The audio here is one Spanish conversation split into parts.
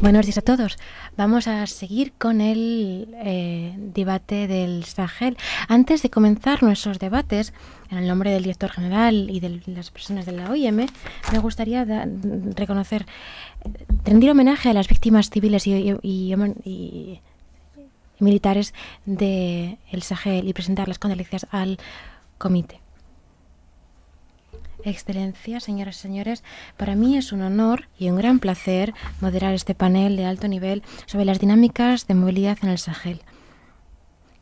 Buenos días a todos. Vamos a seguir con el eh, debate del Sahel. Antes de comenzar nuestros debates, en el nombre del director general y de las personas de la OIM, me gustaría reconocer, rendir homenaje a las víctimas civiles y, militares del Sahel y presentar las condolencias al comité. Excelencia, señoras y señores, para mí es un honor y un gran placer moderar este panel de alto nivel sobre las dinámicas de movilidad en el Sahel.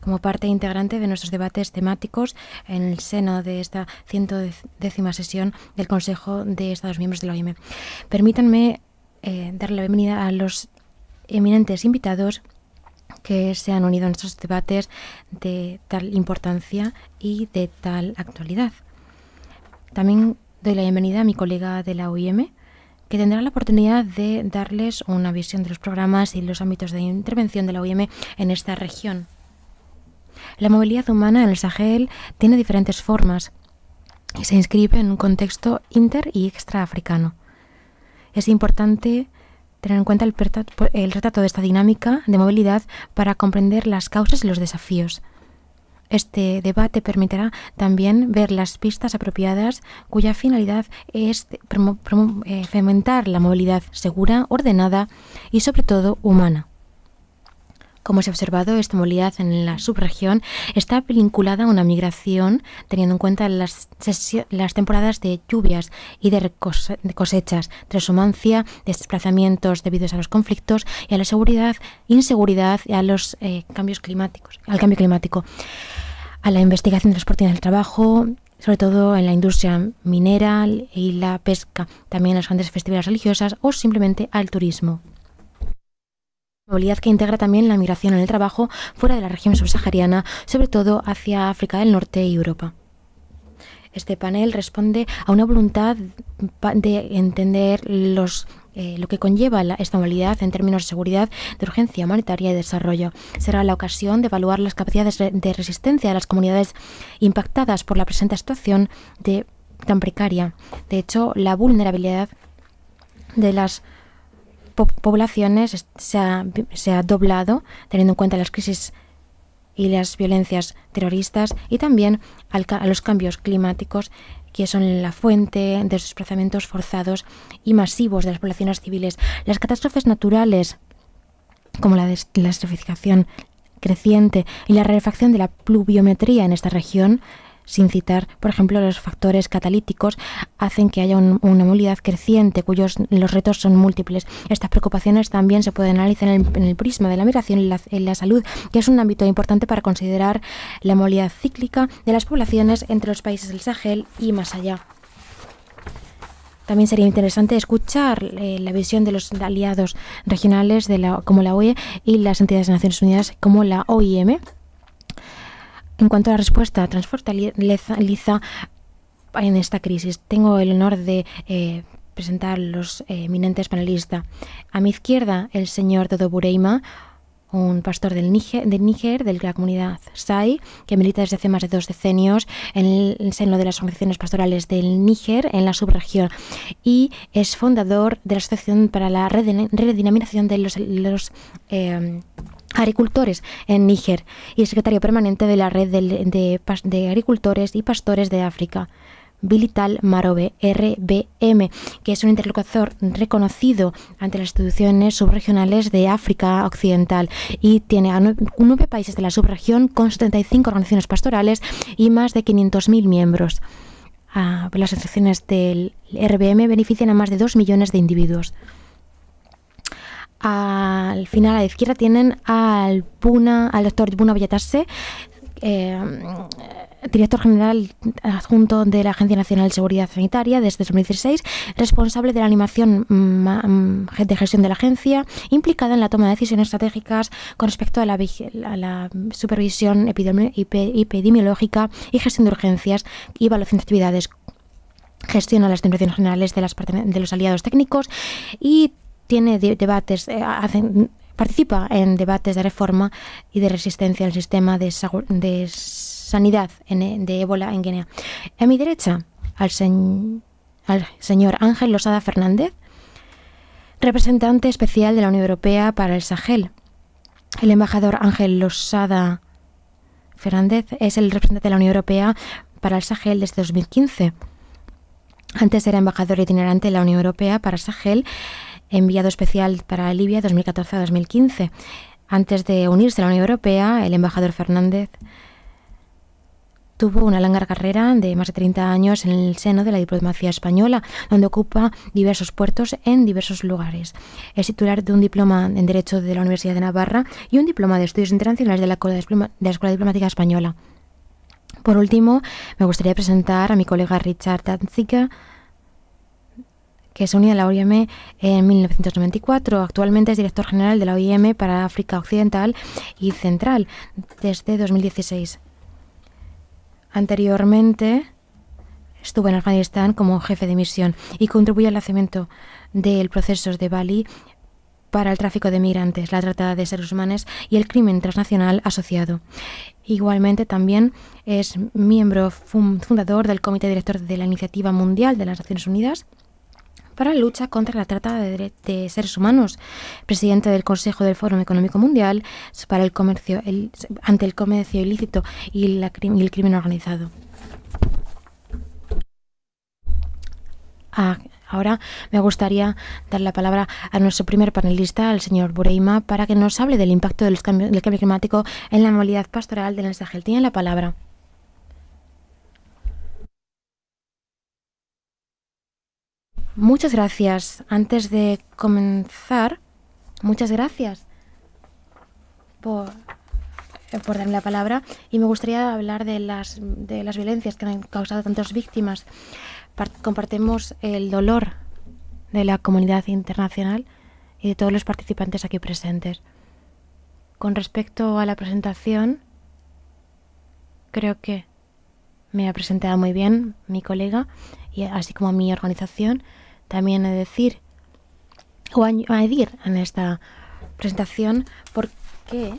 Como parte integrante de nuestros debates temáticos en el seno de esta décima sesión del Consejo de Estados Miembros de la OIM, permítanme eh, dar la bienvenida a los eminentes invitados que se han unido en estos debates de tal importancia y de tal actualidad. También doy la bienvenida a mi colega de la OIM, que tendrá la oportunidad de darles una visión de los programas y los ámbitos de intervención de la OIM en esta región. La movilidad humana en el Sahel tiene diferentes formas y se inscribe en un contexto inter y extraafricano. Es importante tener en cuenta el retrato de esta dinámica de movilidad para comprender las causas y los desafíos. Este debate permitirá también ver las pistas apropiadas cuya finalidad es eh, fomentar la movilidad segura, ordenada y sobre todo humana. Como se ha observado, esta movilidad en la subregión está vinculada a una migración teniendo en cuenta las, temporadas de lluvias y de, de cosechas, de desplazamientos debidos a los conflictos y a la seguridad, inseguridad y a los eh, cambios climáticos, al cambio climático, a la investigación de las oportunidades del trabajo, sobre todo en la industria minera y la pesca, también las grandes festividades religiosas o simplemente al turismo. Movilidad que integra también la migración en el trabajo fuera de la región subsahariana, sobre todo hacia África del Norte y Europa. Este panel responde a una voluntad de entender eh, lo que conlleva esta movilidad en términos de seguridad, de urgencia humanitaria y desarrollo. Será la ocasión de evaluar las capacidades de resistencia de las comunidades impactadas por la presente situación tan precaria. De hecho, la vulnerabilidad de las poblaciones se ha, doblado, teniendo en cuenta las crisis y las violencias terroristas y también a los cambios climáticos que son la fuente de los desplazamientos forzados y masivos de las poblaciones civiles. Las catástrofes naturales, como la desertificación creciente y la rarefacción de la pluviometría en esta región, sin citar, por ejemplo, los factores catalíticos, hacen que haya una movilidad creciente cuyos los retos son múltiples. Estas preocupaciones también se pueden analizar en el, prisma de la migración y la, en la salud, que es un ámbito importante para considerar la movilidad cíclica de las poblaciones entre los países del Sahel y más allá. También sería interesante escuchar eh, la visión de los aliados regionales como la OE y las entidades de Naciones Unidas como la OIM. En cuanto a la respuesta a transfortaleza en esta crisis, tengo el honor de eh, presentar los eh, eminentes panelistas. A mi izquierda, el señor Dodo Bureima, un pastor del Níger, del Níger, de la comunidad SAI, que milita desde hace más de dos decenios en el seno de las organizaciones pastorales del Níger en la subregión y es fundador de la Asociación para la Redinamización de los, los eh, agricultores en Níger y secretario permanente de la red de, agricultores y pastores de África. Bilital Marobe, RBM, que es un interlocutor reconocido ante las instituciones subregionales de África Occidental y tiene a nueve países de la subregión con 75 organizaciones pastorales y más de 500.000 miembros. Ah, las asociaciones del RBM benefician a más de 2 millones de individuos al final a la izquierda tienen al puna al doctor puna Villatarse, eh, director general adjunto de la Agencia Nacional de Seguridad Sanitaria desde 2016, responsable de la animación mm, mm, de gestión de la agencia, implicada en la toma de decisiones estratégicas con respecto a la, supervisión epidemiológica y gestión de urgencias y evaluación de actividades gestiona las tentaciones generales de, las de los aliados técnicos y tiene debates, eh, participa en debates de reforma y de resistencia al sistema de, sanidad de ébola en Guinea. A mi derecha, al, señor Ángel Losada Fernández, representante especial de la Unión Europea para el Sahel. El embajador Ángel Losada Fernández es el representante de la Unión Europea para el Sahel desde 2015. Antes era embajador itinerante de la Unión Europea para el Sahel enviado especial para Libia 2014 2015. Antes de unirse a la Unión Europea, el embajador Fernández tuvo una larga carrera de más de 30 años en el seno de la diplomacia española, donde ocupa diversos puertos en diversos lugares. Es titular de un diploma en Derecho de la Universidad de Navarra y un diploma de Estudios Internacionales de la, Escuela Diplomática Española. Por último, me gustaría presentar a mi colega Richard Tanzica que se unía a la OIM en 1994. Actualmente es director general de la OIM para África Occidental y Central desde 2016. Anteriormente estuvo en Afganistán como jefe de misión y contribuyó al lanzamiento del proceso de Bali para el tráfico de migrantes, la trata de seres humanos y el crimen transnacional asociado. Igualmente también es miembro fundador del Comité Director de la Iniciativa Mundial de las Naciones Unidas para la lucha contra la trata de, seres humanos, presidente del Consejo del Foro Económico Mundial para el comercio ante el comercio ilícito y, el crimen organizado. Ah, ahora me gustaría dar la palabra a nuestro primer panelista, al señor Bureima, para que nos hable del impacto del cambio, del cambio climático en la movilidad pastoral de la Sahel. Tiene la palabra. Muchas gracias. Antes de comenzar, muchas gracias por, eh, por darme la palabra y me gustaría hablar de las, de las violencias que han causado tantas víctimas. Compartemos el dolor de la comunidad internacional y de todos los participantes aquí presentes. Con respecto a la presentación, creo que me ha presentado muy bien mi colega, y así como mi organización también a decir o añadir en esta presentación porque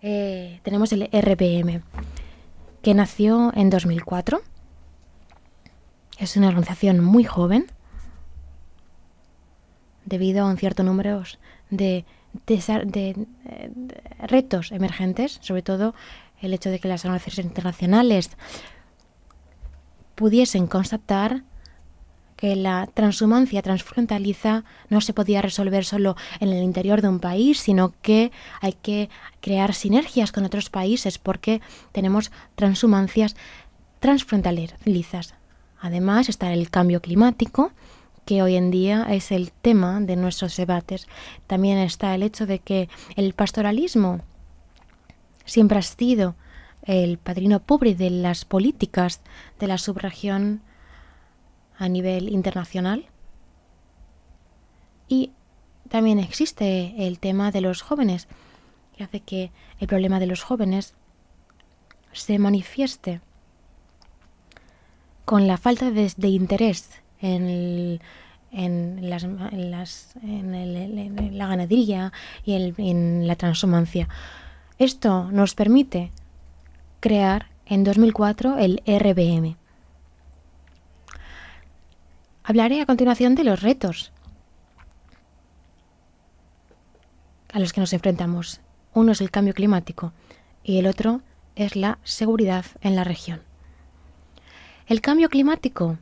eh, tenemos el RPM, que nació en 2004. Es una organización muy joven debido a un cierto número de retos emergentes, sobre todo el hecho de que las organizaciones internacionales pudiesen constatar que la transhumancia transfrontaliza no se podía resolver solo en el interior de un país, sino que hay que crear sinergias con otros países porque tenemos transhumancias transfrontalizas. Además está el cambio climático, que hoy en día es el tema de nuestros debates. También está el hecho de que el pastoralismo siempre ha sido el padrino pobre de las políticas de la subregión a nivel internacional. Y también existe el tema de los jóvenes, que hace que el problema de los jóvenes se manifieste con la falta de, interés en, la ganadería y en la transhumancia. Esto nos permite crear en 2004 el RBM, Hablaré a continuación de los retos a los que nos enfrentamos. Uno es el cambio climático y el otro es la seguridad en la región. El cambio climático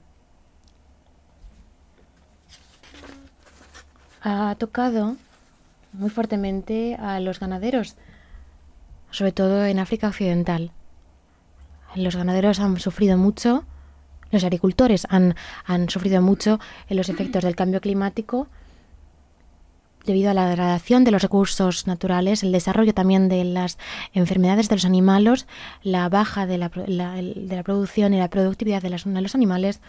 ha tocado muy fuertemente a los ganaderos, sobre todo en África Occidental. Los ganaderos han sufrido mucho los agricultores han, sufrido mucho en los efectos del cambio climático debido a la degradación de los recursos naturales, el desarrollo también de las enfermedades de los animales, la baja de la, de la producción y la productividad de, de los animales,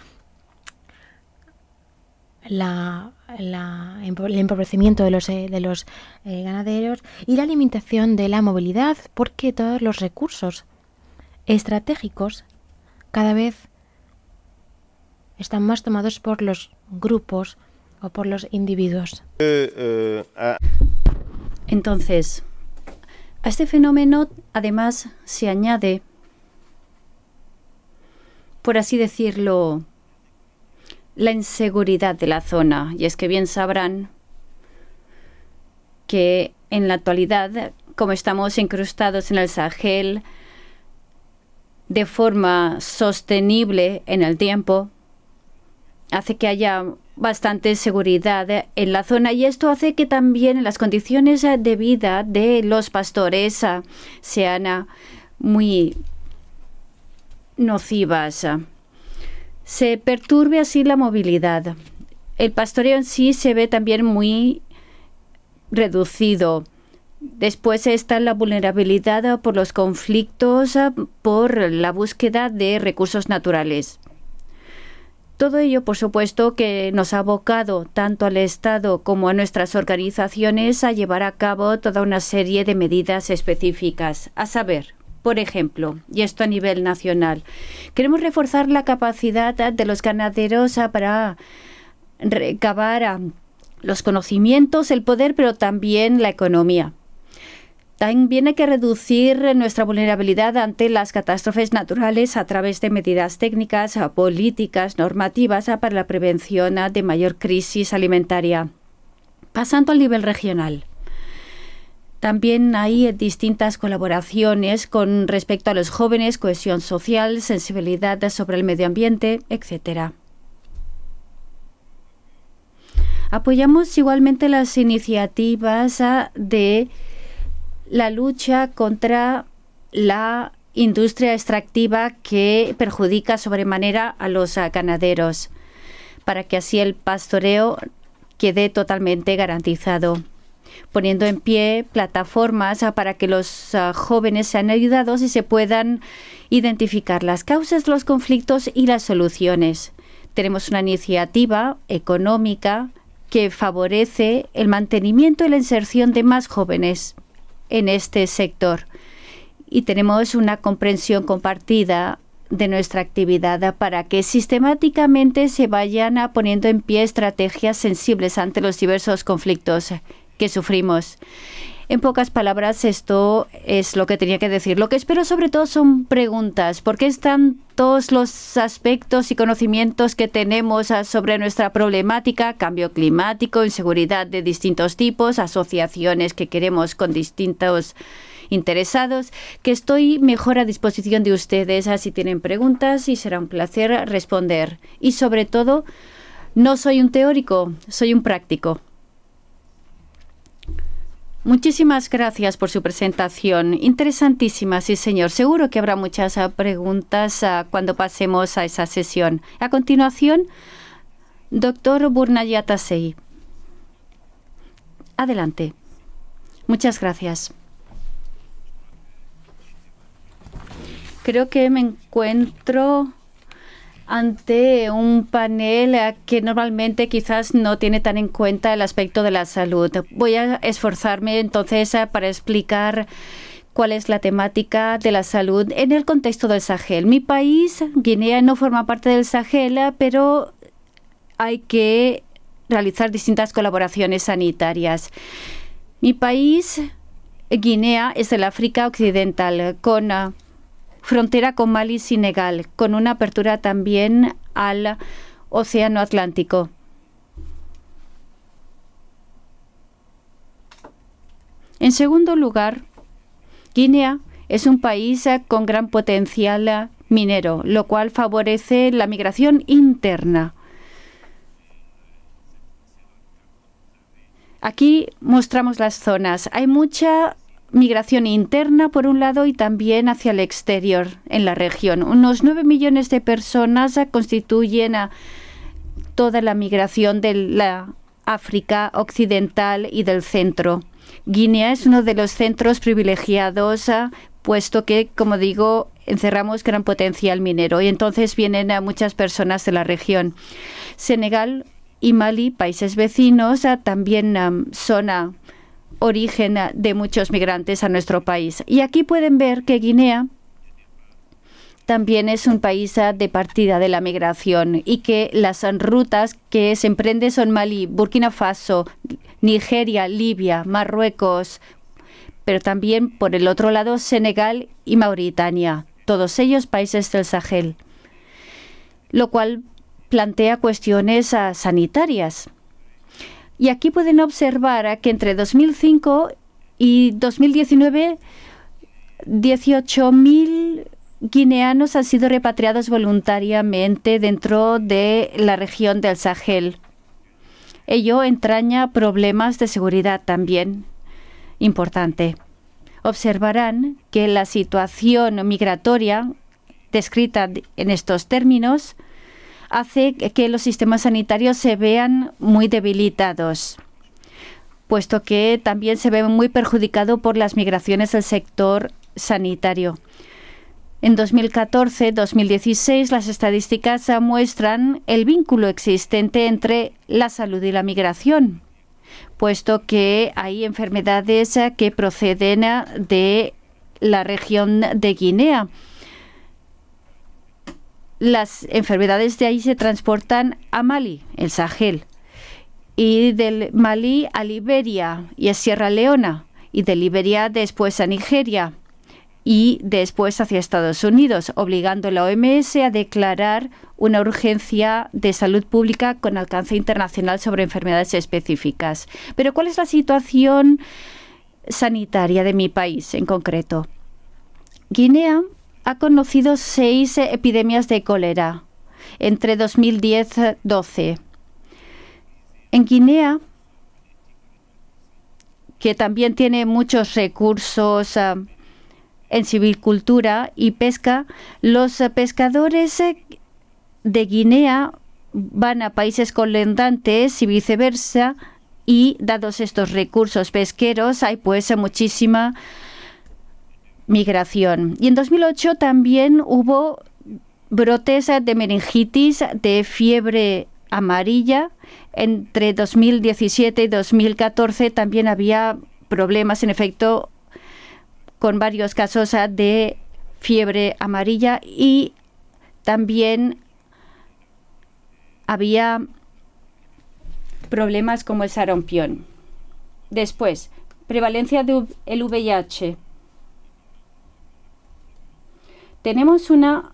la, el empobrecimiento de los, eh, de los eh, ganaderos y la limitación de la movilidad, porque todos los recursos estratégicos cada vez están más tomados por los grupos o por los individuos. Entonces, a este fenómeno además se añade, por así decirlo, la inseguridad de la zona. Y es que bien sabrán que en la actualidad, como estamos incrustados en el Sahel de forma sostenible en el tiempo, hace que haya bastante seguridad en la zona y esto hace que también las condiciones de vida de los pastores ah, sean ah, muy nocivas. Se perturbe así la movilidad. El pastoreo en sí se ve también muy reducido. Después está la vulnerabilidad por los conflictos, ah, por la búsqueda de recursos naturales. Todo ello, por supuesto, que nos ha abocado tanto al Estado como a nuestras organizaciones a llevar a cabo toda una serie de medidas específicas, a saber, por ejemplo, y esto a nivel nacional, queremos reforzar la capacidad de los ganaderos para recabar los conocimientos, el poder, pero también la economía. También hay que reducir nuestra vulnerabilidad ante las catástrofes naturales a través de medidas técnicas, políticas, normativas para la prevención de mayor crisis alimentaria. Pasando al nivel regional. También hay distintas colaboraciones con respecto a los jóvenes, cohesión social, sensibilidad sobre el medio ambiente, etc. Apoyamos igualmente las iniciativas ah, de la lucha contra la industria extractiva que perjudica sobremanera a los ah, ganaderos, para que así el pastoreo quede totalmente garantizado, poniendo en pie plataformas ah, para que los ah, jóvenes sean ayudados y se puedan identificar las causas los conflictos y las soluciones. Tenemos una iniciativa económica que favorece el mantenimiento y la inserción de más jóvenes en este sector y tenemos una comprensión compartida de nuestra actividad para que sistemáticamente se vayan poniendo en pie estrategias sensibles ante los diversos conflictos que sufrimos en pocas palabras, esto es lo que tenía que decir. Lo que espero sobre todo son preguntas. ¿Por qué están todos los aspectos y conocimientos que tenemos ah, sobre nuestra problemática, cambio climático, inseguridad de distintos tipos, asociaciones que queremos con distintos interesados, que estoy mejor a disposición de ustedes así ah, tienen preguntas y será un placer responder. Y sobre todo, no soy un teórico, soy un práctico. Muchísimas gracias por su presentación. Interesantísima, sí, señor. Seguro que habrá muchas ah, preguntas ah, cuando pasemos a esa sesión. A continuación, doctor Burnayatasei. Adelante. Muchas gracias. Creo que me encuentro ante un panel que normalmente quizás no tiene tan en cuenta el aspecto de la salud. Voy a esforzarme entonces eh, para explicar cuál es la temática de la salud en el contexto del Sahel. Mi país, Guinea, no forma parte del Sahel, eh, pero hay que realizar distintas colaboraciones sanitarias. Mi país, Guinea, es el África Occidental, con eh, frontera con Mali y Senegal, con una apertura también al Océano Atlántico. En segundo lugar, Guinea es un país con gran potencial minero, lo cual favorece la migración interna. Aquí mostramos las zonas. Hay mucha migración interna, por un lado, y también hacia el exterior en la región. Unos nueve millones de personas constituyen toda la migración de la África Occidental y del centro. Guinea es uno de los centros privilegiados, ah, puesto que, como digo, encerramos gran potencial minero y entonces vienen a muchas personas de la región. Senegal y Mali, países vecinos, ah, también ah, son origen eh, de muchos migrantes a nuestro país. Y aquí pueden ver que Guinea también es un país eh, de partida de la migración y que las rutas que se emprenden son Malí, Burkina Faso, Nigeria, Libia, Marruecos, pero también por el otro lado Senegal y Mauritania, todos ellos países del Sahel, lo cual plantea cuestiones eh, sanitarias y aquí pueden observar que entre 2005 y 2019, 18.000 guineanos han sido repatriados voluntariamente dentro de la región del Sahel. Ello entraña problemas de seguridad también importante. Observarán que la situación migratoria descrita en estos términos hace que los sistemas sanitarios se vean muy debilitados puesto que también se ve muy perjudicado por las migraciones del sector sanitario. En 2014-2016 las estadísticas muestran el vínculo existente entre la salud y la migración, puesto que hay enfermedades que proceden de la región de Guinea las enfermedades de ahí se transportan a Mali, el Sahel, y del Mali a Liberia y a Sierra Leona, y de Liberia después a Nigeria y después hacia Estados Unidos, obligando a la OMS a declarar una urgencia de salud pública con alcance internacional sobre enfermedades específicas. Pero ¿cuál es la situación sanitaria de mi país en concreto? Guinea ha conocido seis epidemias de cólera entre 2010-12. En Guinea, que también tiene muchos recursos ah, en civil cultura y pesca, los pescadores eh, de Guinea van a países colindantes y viceversa y dados estos recursos pesqueros hay pues muchísima migración. Y en 2008 también hubo brotes de meningitis, de fiebre amarilla. Entre 2017 y 2014 también había problemas, en efecto, con varios casos ah, de fiebre amarilla y también había problemas como el sarampión. Después, prevalencia del VIH tenemos una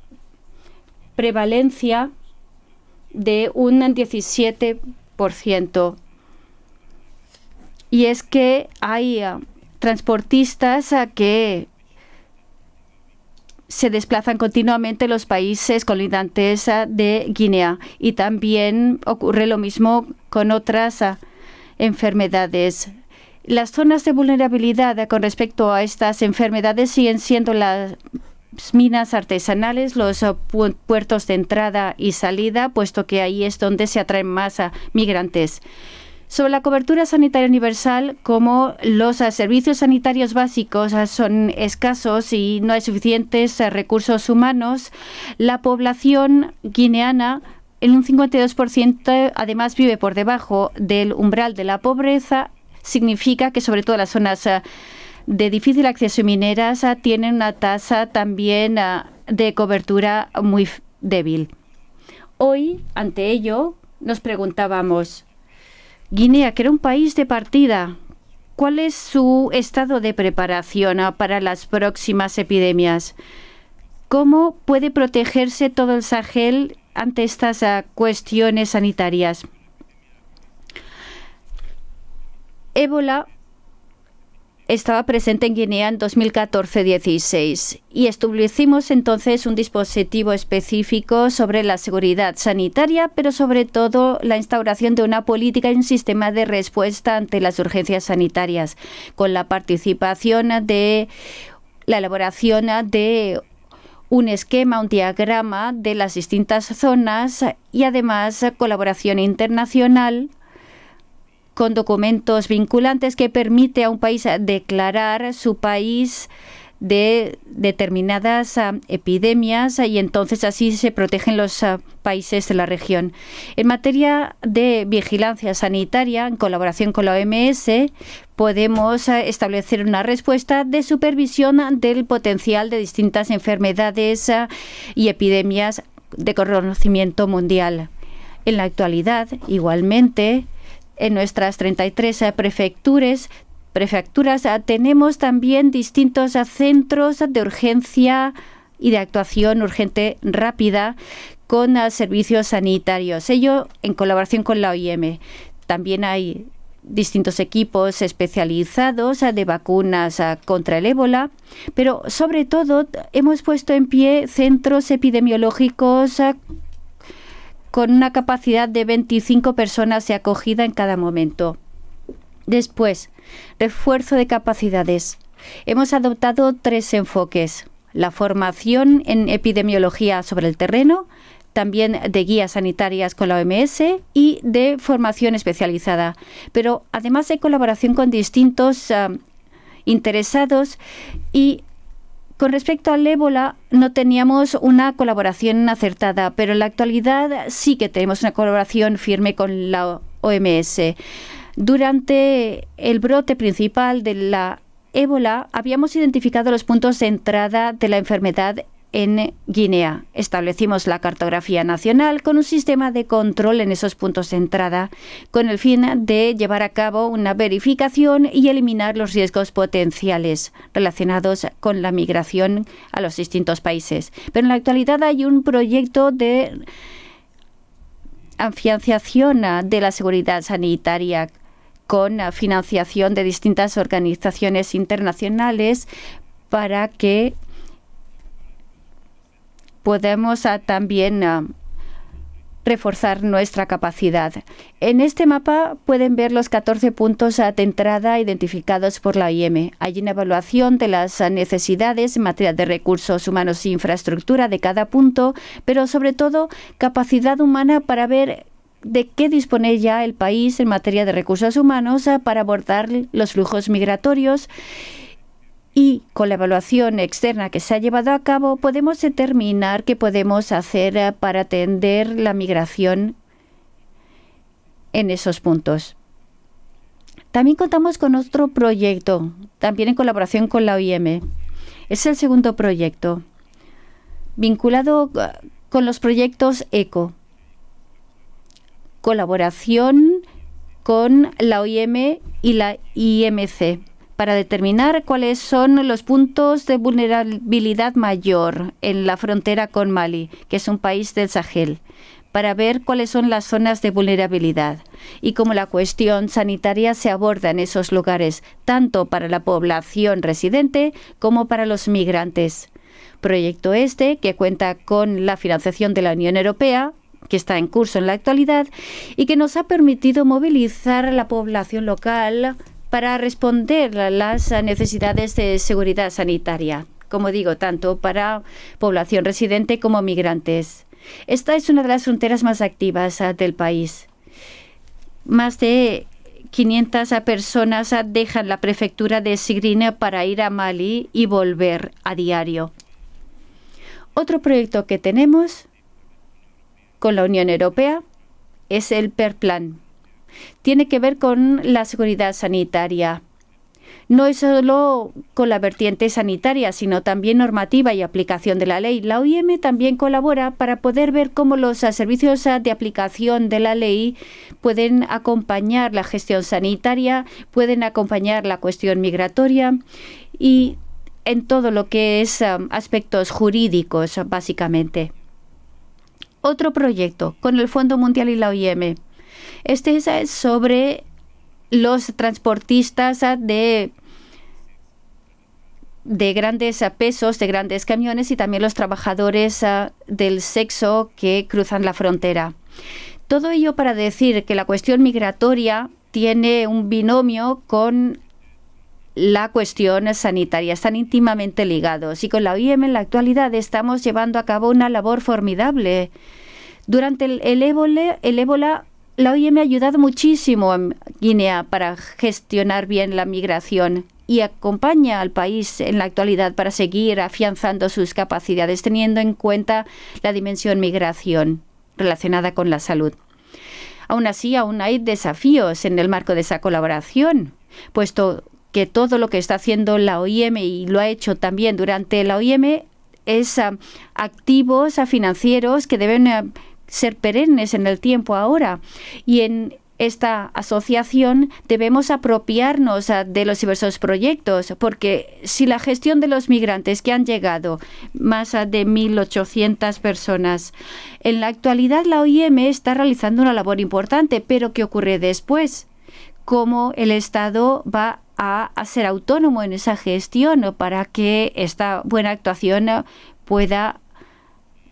prevalencia de un 17%. Y es que hay eh, transportistas a que se desplazan continuamente los países colindantes eh, de Guinea y también ocurre lo mismo con otras eh, enfermedades. Las zonas de vulnerabilidad con respecto a estas enfermedades siguen siendo las minas artesanales, los eh, puertos de entrada y salida, puesto que ahí es donde se atraen más migrantes sobre la cobertura sanitaria universal, como los eh, servicios sanitarios básicos eh, son escasos y no hay suficientes recursos humanos, la población guineana en un 52% además vive por debajo del umbral de la pobreza, significa que sobre todo las zonas de difícil acceso a mineras ah, tienen una tasa también ah, de cobertura muy débil. Hoy, ante ello, nos preguntábamos, Guinea, que era un país de partida, ¿cuál es su estado de preparación ah, para las próximas epidemias? ¿Cómo puede protegerse todo el Sahel ante estas cuestiones sanitarias? Ébola estaba presente en Guinea en 2014-16 y establecimos entonces un dispositivo específico sobre la seguridad sanitaria, pero sobre todo la instauración de una política y un sistema de respuesta ante las urgencias sanitarias, con la participación de la elaboración de un esquema, un diagrama de las distintas zonas y además colaboración internacional con documentos vinculantes que permite a un país declarar su país de determinadas ah, epidemias ah, y entonces así se protegen los ah, países de la región. En materia de vigilancia sanitaria, en colaboración con la OMS, podemos establecer una respuesta de supervisión del potencial de distintas enfermedades y epidemias de conocimiento mundial. En la actualidad, igualmente, en nuestras 33 eh, prefecturas, prefecturas eh, tenemos también distintos eh, centros de urgencia y de actuación urgente rápida con servicios sanitarios, ello en colaboración con la OIM. También hay distintos equipos especializados de vacunas contra el ébola, pero sobre todo hemos puesto en pie centros epidemiológicos con una capacidad de 25 personas de acogida en cada momento. Después, refuerzo de capacidades. Hemos adoptado tres enfoques. La formación en epidemiología sobre el terreno, también de guías sanitarias con la OMS y de formación especializada, pero además de colaboración con distintos ah, interesados y con respecto al ébola, no teníamos una colaboración acertada, pero en la actualidad sí que tenemos una colaboración firme con la OMS. Durante el brote principal de la ébola, habíamos identificado los puntos de entrada de la enfermedad en Guinea. Establecimos la cartografía nacional con un sistema de control en esos puntos de entrada, con el fin de llevar a cabo una verificación y eliminar los riesgos potenciales relacionados con la migración a los distintos países. Pero en la actualidad hay un proyecto de afianciación de la seguridad sanitaria con financiación de distintas organizaciones internacionales para que podemos ah, también ah, reforzar nuestra capacidad. En este mapa pueden ver los 14 puntos ah, de entrada identificados por la IEM. Hay una evaluación de las necesidades en materia de recursos humanos e infraestructura de cada punto, pero sobre todo capacidad humana para ver de qué dispone ya el país en materia de recursos humanos para abordar los flujos migratorios y con la evaluación externa que se ha llevado a cabo podemos determinar qué podemos hacer eh, para atender la migración en esos puntos. También contamos con otro proyecto, también en colaboración con la OIM. Es el segundo proyecto, vinculado eh, con los proyectos ECO. Colaboración con la OIM y la IMC para determinar cuáles son los puntos de vulnerabilidad mayor en la frontera con Mali, que es un país del Sahel para ver cuáles son las zonas de vulnerabilidad y cómo la cuestión sanitaria se aborda en esos lugares, tanto para la población residente como para los migrantes. Proyecto este que cuenta con la financiación de la Unión Europea, que está en curso en la actualidad y que nos ha permitido movilizar a la población local para responder a las necesidades de seguridad sanitaria, como digo, tanto para población residente como migrantes. Esta es una de las fronteras más activas ah, del país. Más de 500 ah, personas ah, dejan la prefectura de Sigrina para ir a Mali y volver a diario. Otro proyecto que tenemos con la Unión Europea es el PERPLAN, tiene que ver con la seguridad sanitaria. No es solo con la vertiente sanitaria, sino también normativa y aplicación de la ley. La OIM también colabora para poder ver cómo los servicios de aplicación de la ley pueden acompañar la gestión sanitaria, pueden acompañar la cuestión migratoria y en todo lo que es um, aspectos jurídicos, básicamente. Otro proyecto con el Fondo Mundial y la OIM este es eh, sobre los transportistas ah, de de grandes ah, pesos, de grandes camiones y también los trabajadores ah, del sexo que cruzan la frontera. Todo ello para decir que la cuestión migratoria tiene un binomio con la cuestión sanitaria, están íntimamente ligados y con la OIM en la actualidad estamos llevando a cabo una labor formidable. Durante el, el ébola, el ébola la OIM ha ayudado muchísimo a Guinea para gestionar bien la migración y acompaña al país en la actualidad para seguir afianzando sus capacidades, teniendo en cuenta la dimensión migración relacionada con la salud. Aún así, aún hay desafíos en el marco de esa colaboración, puesto que todo lo que está haciendo la OIM y lo ha hecho también durante la OIM es ah, activos ah, financieros que deben ah, ser perennes en el tiempo ahora. Y en esta asociación debemos apropiarnos ah, de los diversos proyectos, porque si la gestión de los migrantes que han llegado, más ah, de 1.800 personas, en la actualidad la OIM está realizando una labor importante, pero ¿qué ocurre después? ¿Cómo el Estado va a, ser autónomo en esa gestión o para que esta buena actuación ah, pueda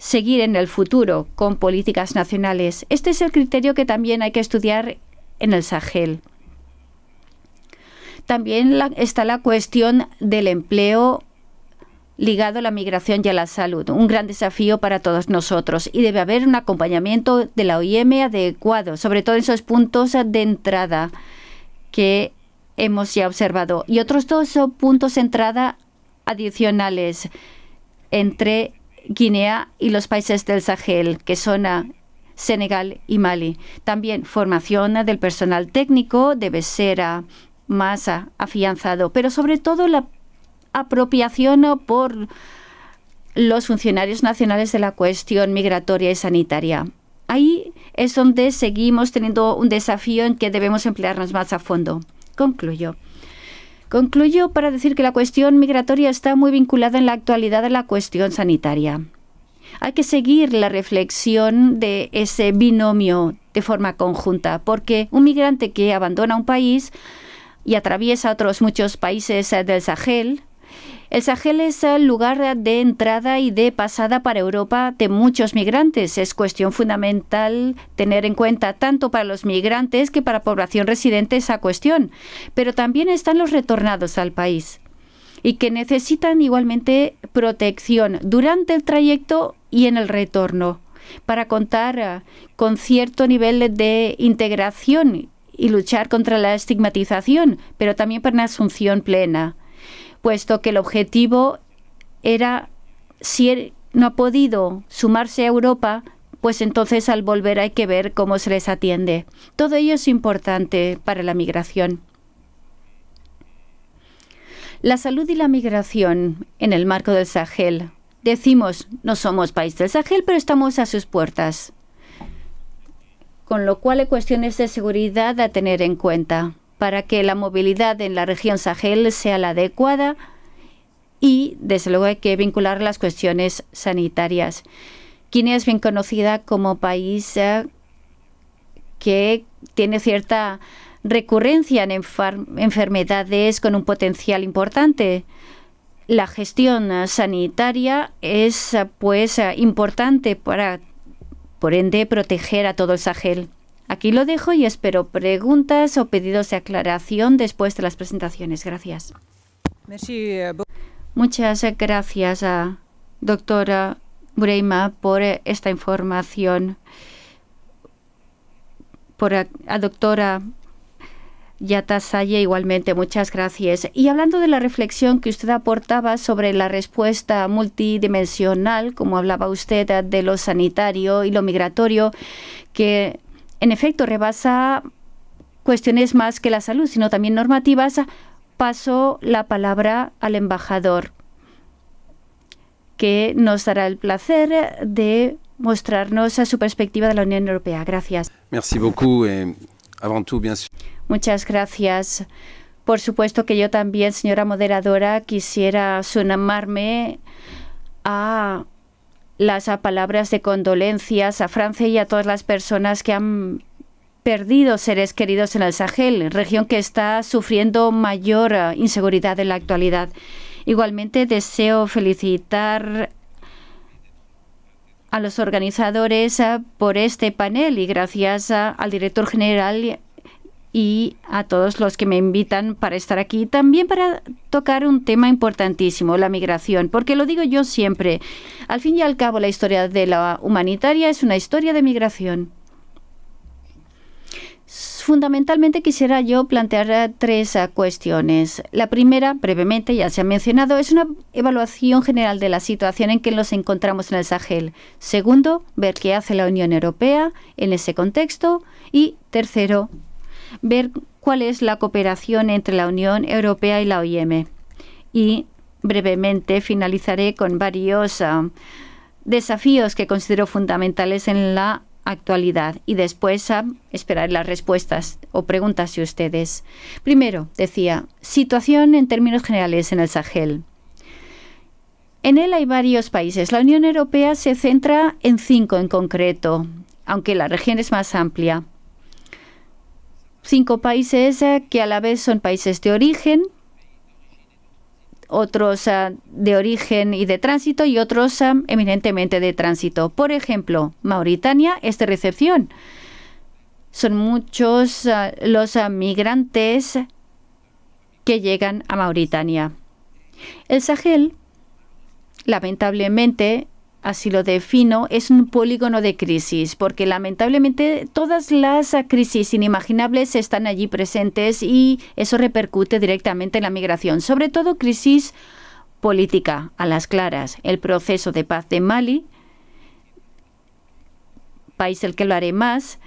seguir en el futuro con políticas nacionales. Este es el criterio que también hay que estudiar en el Sahel. También está la cuestión del empleo ligado a la migración y a la salud, un gran desafío para todos nosotros y debe haber un acompañamiento de la OIM adecuado, sobre todo en esos puntos de entrada que hemos ya observado y otros dos son puntos de entrada adicionales entre Guinea y los países del Sahel, que son Senegal y Mali. También formación del personal técnico debe ser más afianzado, pero sobre todo la apropiación por los funcionarios nacionales de la cuestión migratoria y sanitaria. Ahí es donde seguimos teniendo un desafío en que debemos emplearnos más a fondo. Concluyo. Concluyo para decir que la cuestión migratoria está muy vinculada en la actualidad a la cuestión sanitaria. Hay que seguir la reflexión de ese binomio de forma conjunta, porque un migrante que abandona un país y atraviesa otros muchos países del Sahel, el Sahel es el lugar de entrada y de pasada para Europa de muchos migrantes. Es cuestión fundamental tener en cuenta tanto para los migrantes que para la población residente esa cuestión, pero también están los retornados al país y que necesitan igualmente protección durante el trayecto y en el retorno para contar eh, con cierto nivel de integración y luchar contra la estigmatización, pero también para una asunción plena puesto que el objetivo era, si er, no ha podido sumarse a Europa, pues entonces al volver hay que ver cómo se les atiende. Todo ello es importante para la migración. La salud y la migración en el marco del Sahel. Decimos, no somos país del Sahel, pero estamos a sus puertas. Con lo cual hay cuestiones de seguridad a tener en cuenta para que la movilidad en la región Sahel sea la adecuada y, desde luego, hay que vincular las cuestiones sanitarias. Guinea es bien conocida como país eh, que tiene cierta recurrencia en enfermedades con un potencial importante. La gestión sanitaria es eh, pues eh, importante para por ende proteger a todo el Sahel. Aquí lo dejo y espero preguntas o pedidos de aclaración después de las presentaciones. Gracias. Eh, muchas gracias a eh, doctora Breima por eh, esta información. Por a, a doctora Yatasaye igualmente, muchas gracias. Y hablando de la reflexión que usted aportaba sobre la respuesta multidimensional, como hablaba usted de lo sanitario y lo migratorio, que en efecto, rebasa cuestiones más que la salud, sino también normativas, paso la palabra al embajador, que nos dará el placer de mostrarnos a su perspectiva de la Unión Europea. Gracias. Merci beaucoup. Eh, Muchas gracias. Por supuesto que yo también, señora moderadora, quisiera sumarme a las palabras de condolencias a Francia y a todas las personas que han perdido seres queridos en el Sahel, región que está sufriendo mayor eh, inseguridad en la actualidad. Igualmente deseo felicitar a los organizadores eh, por este panel y gracias eh, al director general y a todos los que me invitan para estar aquí, también para tocar un tema importantísimo, la migración, porque lo digo yo siempre, al fin y al cabo la historia de la humanitaria es una historia de migración. Fundamentalmente quisiera yo plantear tres cuestiones. La primera, brevemente, ya se ha mencionado, es una evaluación general de la situación en que nos encontramos en el Sahel. Segundo, ver qué hace la Unión Europea en ese contexto. Y tercero, ver cuál es la cooperación entre la Unión Europea y la OIM. Y brevemente finalizaré con varios ah, desafíos que considero fundamentales en la actualidad y después ah, esperaré las respuestas o preguntas de ustedes. Primero, decía, situación en términos generales en el Sahel. En él hay varios países. La Unión Europea se centra en cinco en concreto, aunque la región es más amplia cinco países eh, que a la vez son países de origen, otros ah, de origen y de tránsito y otros ah, eminentemente de tránsito. Por ejemplo, Mauritania es de recepción. Son muchos ah, los migrantes que llegan a Mauritania. El Sahel, lamentablemente, así lo defino, es un polígono de crisis, porque lamentablemente todas las crisis inimaginables están allí presentes y eso repercute directamente en la migración, sobre todo crisis política a las claras. El proceso de paz de Mali, país el que lo haré más,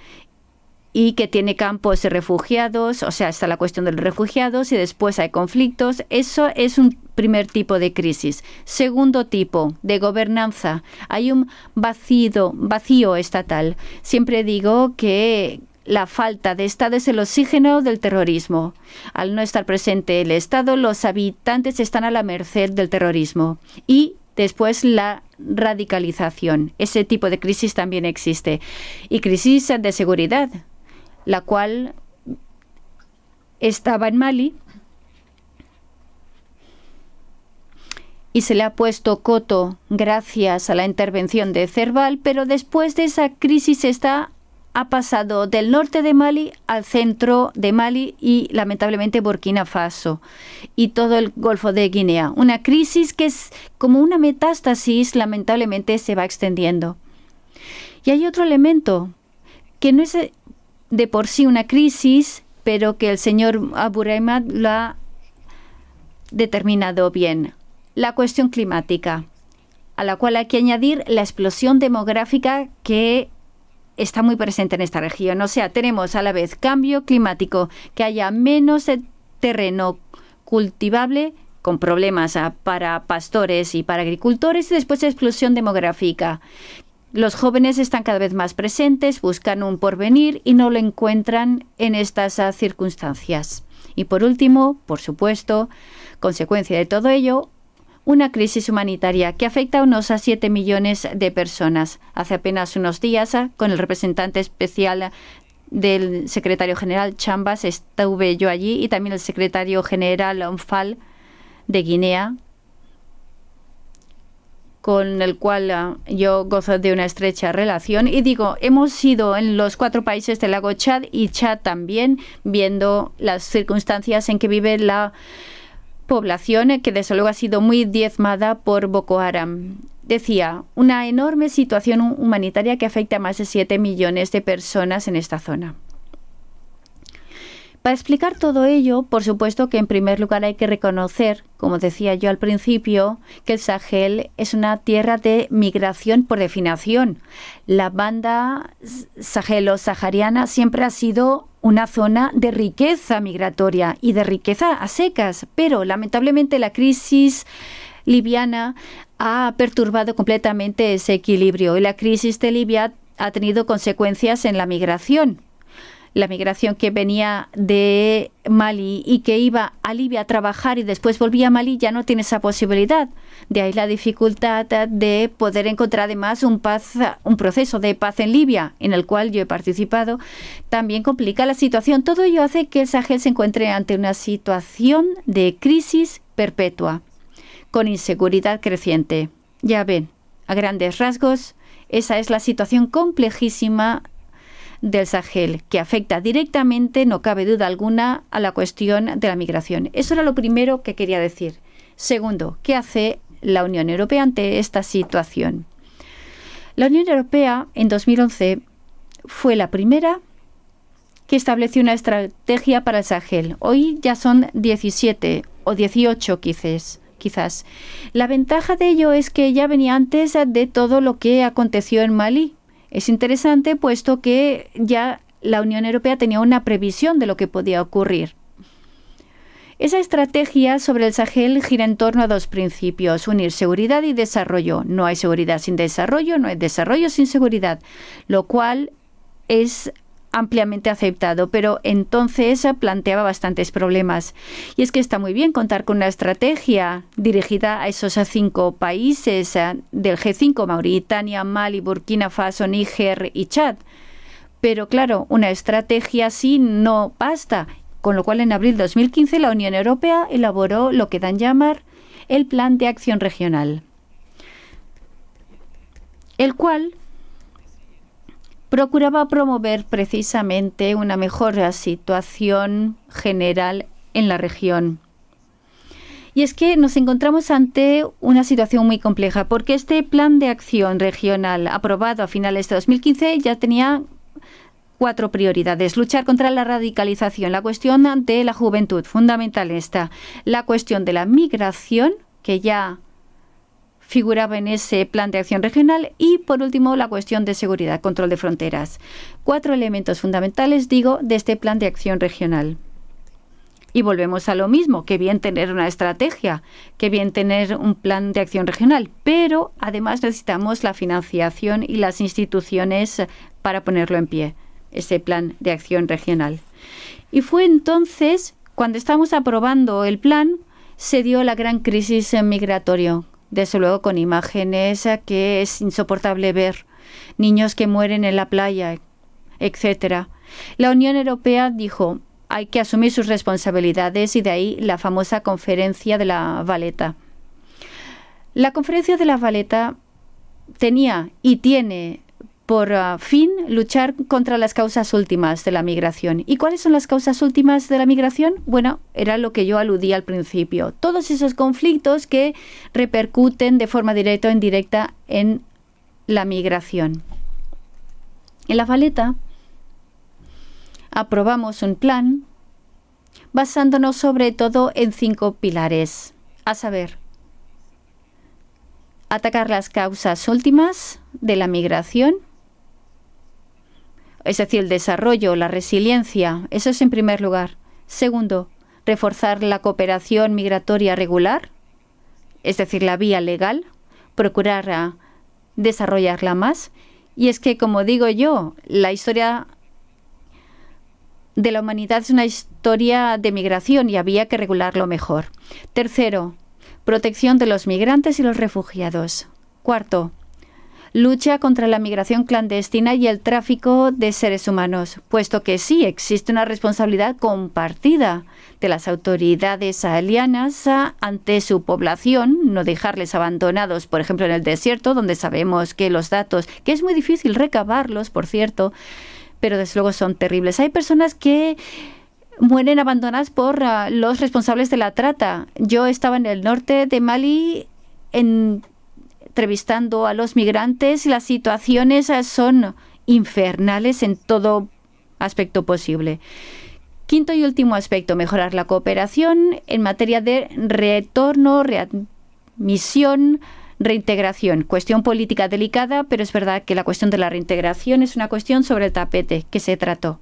y que tiene campos de refugiados, o sea, está la cuestión de los refugiados y después hay conflictos. Eso es un primer tipo de crisis. Segundo tipo, de gobernanza. Hay un vacío, vacío estatal. Siempre digo que la falta de Estado es el oxígeno del terrorismo. Al no estar presente el Estado, los habitantes están a la merced del terrorismo. Y después la radicalización. Ese tipo de crisis también existe. Y crisis de seguridad, la cual estaba en Mali y se le ha puesto coto gracias a la intervención de Cerval, pero después de esa crisis está ha pasado del norte de Mali al centro de Mali y lamentablemente Burkina Faso y todo el Golfo de Guinea. Una crisis que es como una metástasis lamentablemente se va extendiendo. Y hay otro elemento que no es eh, de por sí una crisis, pero que el señor Aburema lo ha determinado bien la cuestión climática, a la cual hay que añadir la explosión demográfica que está muy presente en esta región. O sea, tenemos a la vez cambio climático, que haya menos e-, terreno cultivable con problemas ah, para pastores y para agricultores y después explosión demográfica. Los jóvenes están cada vez más presentes, buscan un porvenir y no lo encuentran en estas ah, circunstancias. Y por último, por supuesto, consecuencia de todo ello, una crisis humanitaria que afecta a unos a 7 millones de personas. Hace apenas unos días, con el representante especial del secretario general Chambas, estuve yo allí, y también el secretario general Onfal de Guinea, con el cual ah, yo gozo de una estrecha relación. Y digo, hemos ido en los cuatro países del lago Chad y Chad también, viendo las circunstancias en que vive la población que desde luego ha sido muy diezmada por Boko Haram. Decía, una enorme situación humanitaria que afecta a más de 7 millones de personas en esta zona. Para explicar todo ello, por supuesto que en primer lugar hay que reconocer, como decía yo al principio, que el Sahel es una tierra de migración por definición. La banda sahelo-sahariana siempre ha sido una zona de riqueza migratoria y de riqueza a secas, pero lamentablemente la crisis libiana ha perturbado completamente ese equilibrio y la crisis de Libia ha tenido consecuencias en la migración la migración que venía de Mali y que iba a Libia a trabajar y después volvía a Mali ya no tiene esa posibilidad. De ahí la dificultad de poder encontrar además un, paz, un proceso de paz en Libia, en el cual yo he participado, también complica la situación. Todo ello hace que el Sahel se encuentre ante una situación de crisis perpetua, con inseguridad creciente. Ya ven, a grandes rasgos, esa es la situación complejísima del Sahel, que afecta directamente, no cabe duda alguna, a la cuestión de la migración. Eso era lo primero que quería decir. Segundo, ¿qué hace la Unión Europea ante esta situación? La Unión Europea en 2011 fue la primera que estableció una estrategia para el Sahel. Hoy ya son 17 o 18 quizás quizás. La ventaja de ello es que ya venía antes de todo lo que aconteció en Mali es interesante puesto que ya la Unión Europea tenía una previsión de lo que podía ocurrir. Esa estrategia sobre el Sahel gira en torno a dos principios, unir seguridad y desarrollo. No hay seguridad sin desarrollo, no hay desarrollo sin seguridad, lo cual es ampliamente aceptado, pero entonces planteaba bastantes problemas. Y es que está muy bien contar con una estrategia dirigida a esos cinco países eh, del G5, Mauritania, Mali, Burkina Faso, Níger y Chad. Pero claro, una estrategia así no basta, con lo cual en abril de 2015 la Unión Europea elaboró lo que dan llamar el Plan de Acción Regional, el cual procuraba promover precisamente una mejor situación general en la región. Y es que nos encontramos ante una situación muy compleja, porque este plan de acción regional aprobado a finales de 2015 ya tenía cuatro prioridades. Luchar contra la radicalización, la cuestión ante la juventud, fundamental esta, la cuestión de la migración, que ya figuraba en ese plan de acción regional y por último la cuestión de seguridad, control de fronteras. Cuatro elementos fundamentales, digo, de este plan de acción regional. Y volvemos a lo mismo, que bien tener una estrategia, que bien tener un plan de acción regional, pero además necesitamos la financiación y las instituciones para ponerlo en pie, ese plan de acción regional. Y fue entonces, cuando estamos aprobando el plan, se dio la gran crisis migratoria desde luego con imágenes que es insoportable ver, niños que mueren en la playa, etc. La Unión Europea dijo, hay que asumir sus responsabilidades y de ahí la famosa conferencia de la Valeta. La conferencia de la Valeta tenía y tiene por ah, fin luchar contra las causas últimas de la migración. ¿Y cuáles son las causas últimas de la migración? Bueno, era lo que yo aludí al principio. Todos esos conflictos que repercuten de forma directa o indirecta en la migración. En la faleta aprobamos un plan basándonos sobre todo en cinco pilares, a saber, atacar las causas últimas de la migración, es decir, el desarrollo, la resiliencia, eso es en primer lugar. Segundo, reforzar la cooperación migratoria regular, es decir, la vía legal, procurar ah, desarrollarla más. Y es que, como digo yo, la historia de la humanidad es una historia de migración y había que regularlo mejor. Tercero, protección de los migrantes y los refugiados. Cuarto, lucha contra la migración clandestina y el tráfico de seres humanos, puesto que sí existe una responsabilidad compartida de las autoridades alianas ante su población, no dejarles abandonados, por ejemplo, en el desierto, donde sabemos que los datos, que es muy difícil recabarlos, por cierto, pero desde luego son terribles. Hay personas que mueren abandonadas por ah, los responsables de la trata. Yo estaba en el norte de Mali en entrevistando a los migrantes las situaciones eh, son infernales en todo aspecto posible. Quinto y último aspecto, mejorar la cooperación en materia de retorno, readmisión, reintegración. Cuestión política delicada, pero es verdad que la cuestión de la reintegración es una cuestión sobre el tapete que se trató.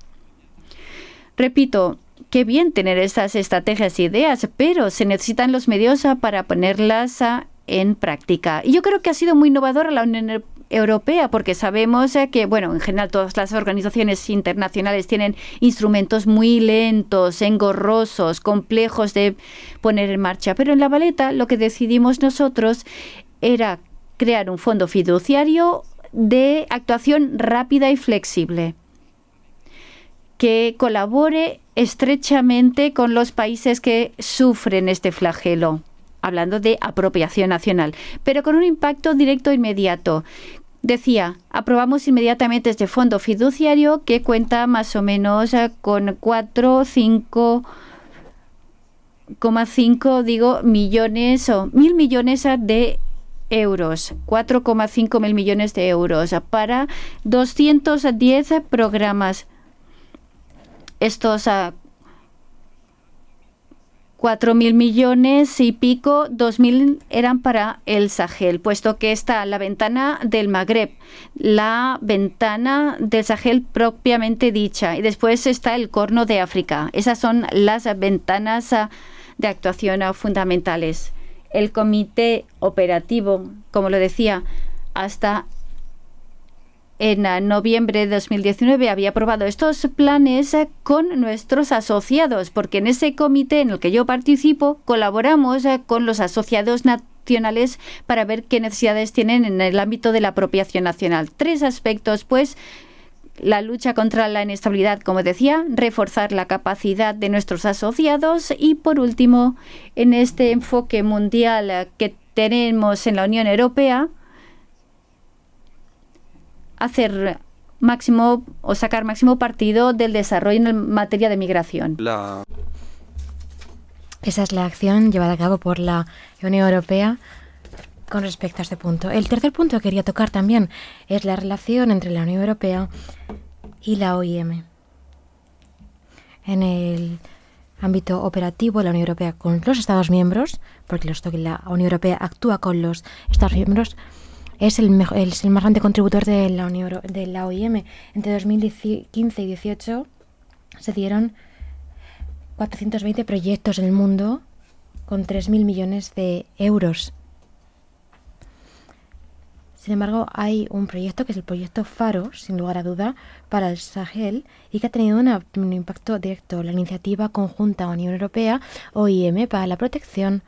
Repito, qué bien tener estas estrategias e ideas, pero se necesitan los medios eh, para ponerlas a... Eh, en práctica. Y yo creo que ha sido muy innovadora la Unión Europea porque sabemos eh, que, bueno, en general todas las organizaciones internacionales tienen instrumentos muy lentos, engorrosos, complejos de poner en marcha. Pero en la baleta lo que decidimos nosotros era crear un fondo fiduciario de actuación rápida y flexible que colabore estrechamente con los países que sufren este flagelo hablando de apropiación nacional, pero con un impacto directo e inmediato. Decía, aprobamos inmediatamente este fondo fiduciario que cuenta más o menos eh, con 4, 4,5 digo millones o mil millones de euros, 4,5 mil millones de euros para 210 programas. Estos ah, 4.000 mil millones y pico, 2.000 eran para el Sahel, puesto que está la ventana del Magreb, la ventana del Sahel propiamente dicha, y después está el Corno de África. Esas son las ventanas ah, de actuación ah, fundamentales. El comité operativo, como lo decía, hasta en noviembre de 2019 había aprobado estos planes eh, con nuestros asociados, porque en ese comité en el que yo participo colaboramos eh, con los asociados nacionales para ver qué necesidades tienen en el ámbito de la apropiación nacional. Tres aspectos, pues, la lucha contra la inestabilidad, como decía, reforzar la capacidad de nuestros asociados y, por último, en este enfoque mundial eh, que tenemos en la Unión Europea, hacer máximo o sacar máximo partido del desarrollo en materia de migración. Esa es la acción llevada a cabo por la Unión Europea con respecto a este punto. El tercer punto que quería tocar también es la relación entre la Unión Europea y la OIM. En el ámbito operativo, la Unión Europea con los Estados miembros, porque la Unión Europea actúa con los Estados miembros, es el, más grande contributor de la, de la OIM. Entre 2015 y 2018 se dieron 420 proyectos en el mundo con 3.000 millones de euros. Sin embargo, hay un proyecto que es el proyecto Faro, sin lugar a duda, para el Sahel y que ha tenido un impacto directo. La iniciativa conjunta Unión Europea, OIM, para la protección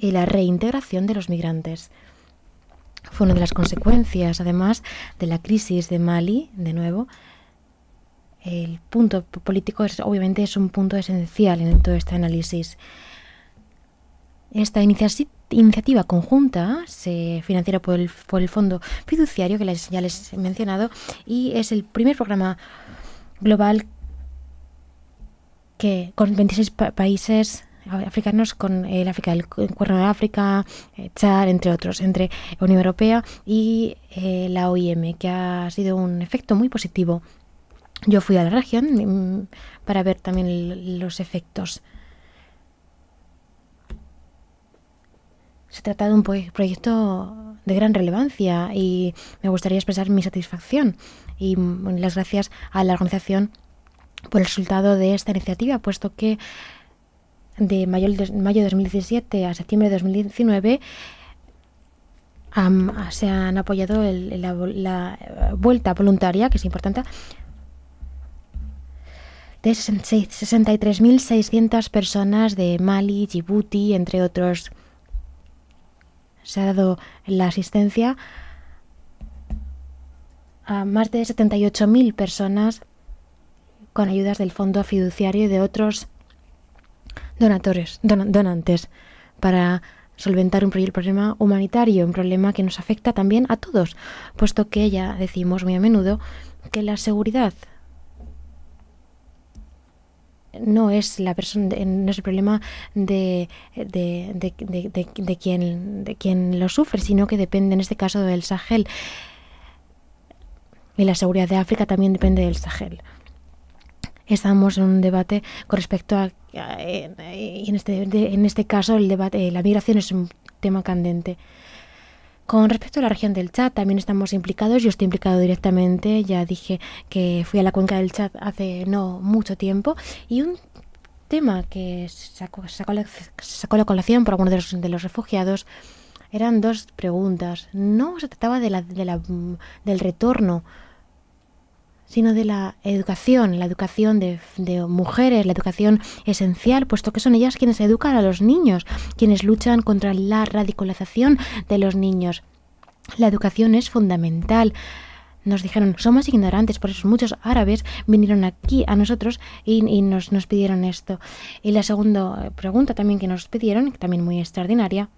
y la reintegración de los migrantes. Fue una de las consecuencias, además, de la crisis de Mali, de nuevo. El punto político es, obviamente es un punto esencial en todo este análisis. Esta iniciativa conjunta se financiera por el, fondo fiduciario que les, ya les he mencionado y es el primer programa global que con 26 países africanos con eh, el África, del Cuerno de África, eh, Chad, entre otros, entre Unión Europea y eh, la OIM, que ha sido un efecto muy positivo. Yo fui a la región mm, para ver también los efectos. Se trata de un proyecto de gran relevancia y me gustaría expresar mi satisfacción y mm, las gracias a la organización por el resultado de esta iniciativa, puesto que de mayo de 2017 a septiembre de 2019 se han apoyado la, la, eh, vuelta voluntaria, que es importante, de 63.600 personas de Mali, Djibouti, entre otros. Se ha dado la asistencia a más de 78.000 personas con ayudas del Fondo Fiduciario y de otros donadores, donantes, para solventar un problema humanitario, un problema que nos afecta también a todos, puesto que ya decimos muy a menudo que la seguridad no es la no el problema de, quien, de quien lo sufre, sino que depende en este caso del Sahel. Y la seguridad de África también depende del Sahel. Estamos en un debate con respecto a eh, y en este, en este caso el debate, eh, la migración es un tema candente. Con respecto a la región del Chad, también estamos implicados. Yo estoy implicado directamente. Ya dije que fui a la cuenca del Chad hace no mucho tiempo. Y un tema que sacó, sacó, la, colación por algunos de los, de los, refugiados eran dos preguntas. No se trataba de la, de la, del retorno sino de la educación, la educación de, mujeres, la educación esencial, puesto que son ellas quienes educan a los niños, quienes luchan contra la radicalización de los niños. La educación es fundamental. Nos dijeron, somos ignorantes, por eso muchos árabes vinieron aquí a nosotros y, nos, nos pidieron esto. Y la segunda pregunta también que nos pidieron, también muy extraordinaria,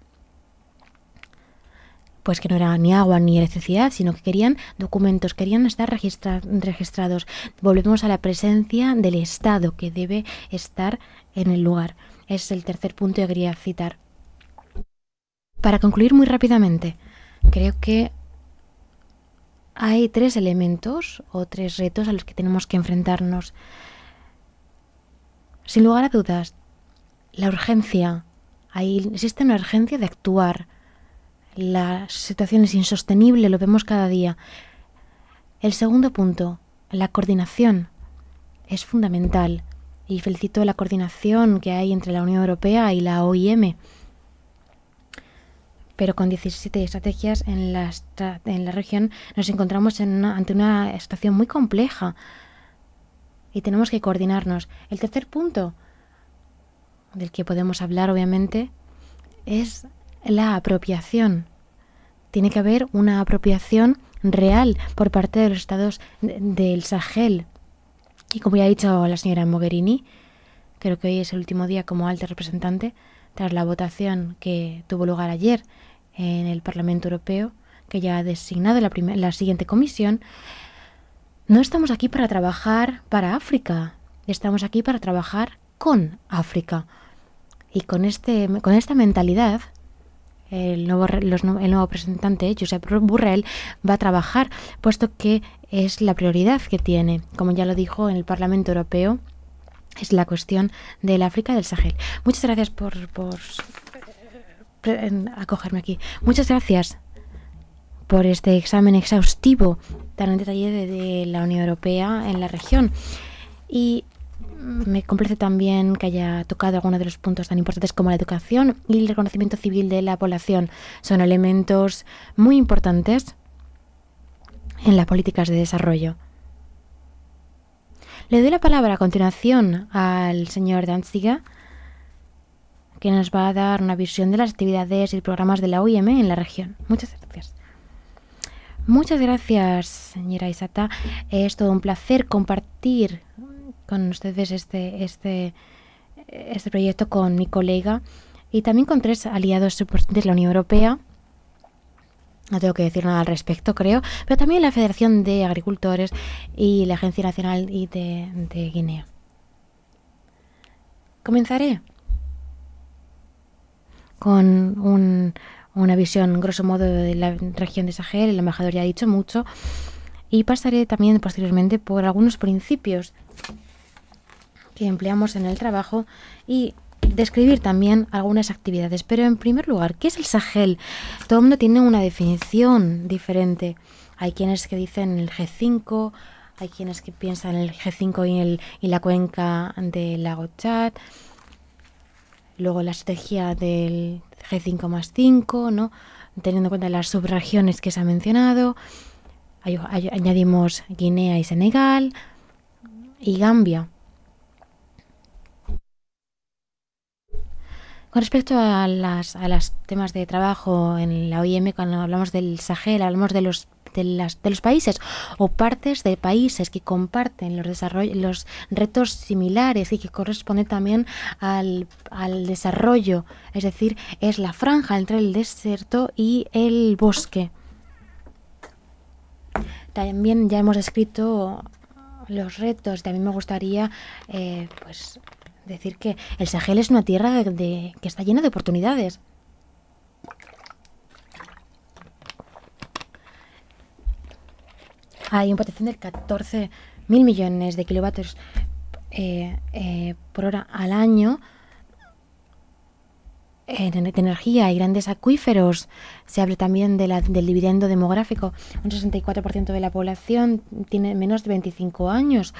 pues que no era ni agua ni electricidad, sino que querían documentos, querían estar registrados. Volvemos a la presencia del Estado que debe estar en el lugar. Es el tercer punto que quería citar. Para concluir muy rápidamente, creo que hay tres elementos o tres retos a los que tenemos que enfrentarnos. Sin lugar a dudas, la urgencia. Ahí existe una urgencia de actuar, la situación es insostenible, lo vemos cada día. El segundo punto, la coordinación, es fundamental y felicito la coordinación que hay entre la Unión Europea y la OIM. Pero con 17 estrategias en la, en la región nos encontramos ante una situación muy compleja y tenemos que coordinarnos. El tercer punto del que podemos hablar, obviamente, es la apropiación. Tiene que haber una apropiación real por parte de los estados del Sahel. Y como ya ha dicho la señora Mogherini, creo que hoy es el último día como alta representante, tras la votación que tuvo lugar ayer en el Parlamento Europeo, que ya ha designado la, la siguiente comisión, no estamos aquí para trabajar para África, estamos aquí para trabajar con África. Y con, este, con esta mentalidad el nuevo, los, el nuevo representante, Josep Burrell, va a trabajar, puesto que es la prioridad que tiene, como ya lo dijo en el Parlamento Europeo, es la cuestión del África del Sahel. Muchas gracias por, por acogerme aquí. Muchas gracias por este examen exhaustivo tan en detalle de, de la Unión Europea en la región. Y me complace también que haya tocado algunos de los puntos tan importantes como la educación y el reconocimiento civil de la población. Son elementos muy importantes en las políticas de desarrollo. Le doy la palabra a continuación al señor Danziga, que nos va a dar una visión de las actividades y programas de la OIM en la región. Muchas gracias. Muchas gracias, señora Isata. Es todo un placer compartir con ustedes este, este, este proyecto con mi colega y también con tres aliados importantes de la Unión Europea. No tengo que decir nada al respecto, creo, pero también la Federación de Agricultores y la Agencia Nacional y de, Guinea. Comenzaré con un, una visión, grosso modo, de la región de Sahel. El embajador ya ha dicho mucho. Y pasaré también posteriormente por algunos principios que empleamos en el trabajo y describir también algunas actividades. Pero en primer lugar, ¿qué es el Sahel? Todo el mundo tiene una definición diferente. Hay quienes que dicen el G5, hay quienes que piensan el G5 y, el, y la cuenca del lago Chad, luego la estrategia del G5 más 5, ¿no? teniendo en cuenta las subregiones que se ha mencionado. añadimos Guinea y Senegal y Gambia. Con respecto a las, temas de trabajo en la OIM, cuando hablamos del Sahel, hablamos de los de, de los países o partes de países que comparten los, los retos similares y que corresponde también al, desarrollo, es decir, es la franja entre el desierto y el bosque. También ya hemos descrito los retos. También me gustaría eh, pues, Decir que el Sahel es una tierra que está llena de oportunidades. Hay un potencial de 14.000 mil millones de kilovatios eh, eh, por hora al año eh, de energía y grandes acuíferos. Se habla también del dividendo demográfico. Un 64% de la población tiene menos de 25 años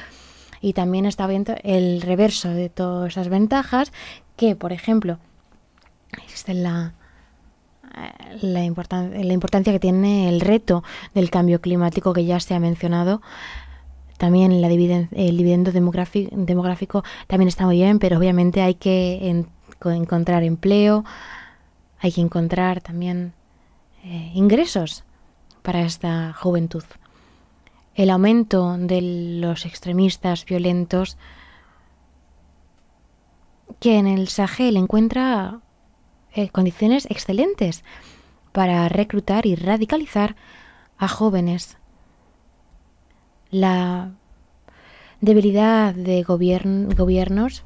y también está viendo el reverso de todas esas ventajas que, por ejemplo, existe la, eh, la, la importancia que tiene el reto del cambio climático que ya se ha mencionado. También la el dividendo demográfico también está muy bien, pero obviamente hay que encontrar empleo, hay que encontrar también eh, ingresos para esta juventud el aumento de los extremistas violentos que en el Sahel encuentra eh, condiciones excelentes para reclutar y radicalizar a jóvenes. La debilidad de gobiernos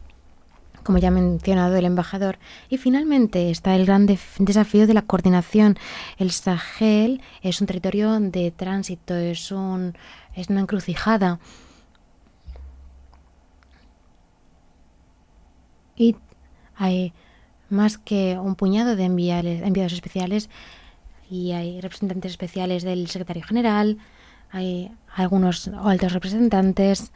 como ya ha mencionado el embajador. Y finalmente está el gran desafío de la coordinación. El Sahel es un territorio de tránsito, es, una encrucijada. Y hay más que un puñado de enviados especiales y hay representantes especiales del secretario general, hay algunos altos representantes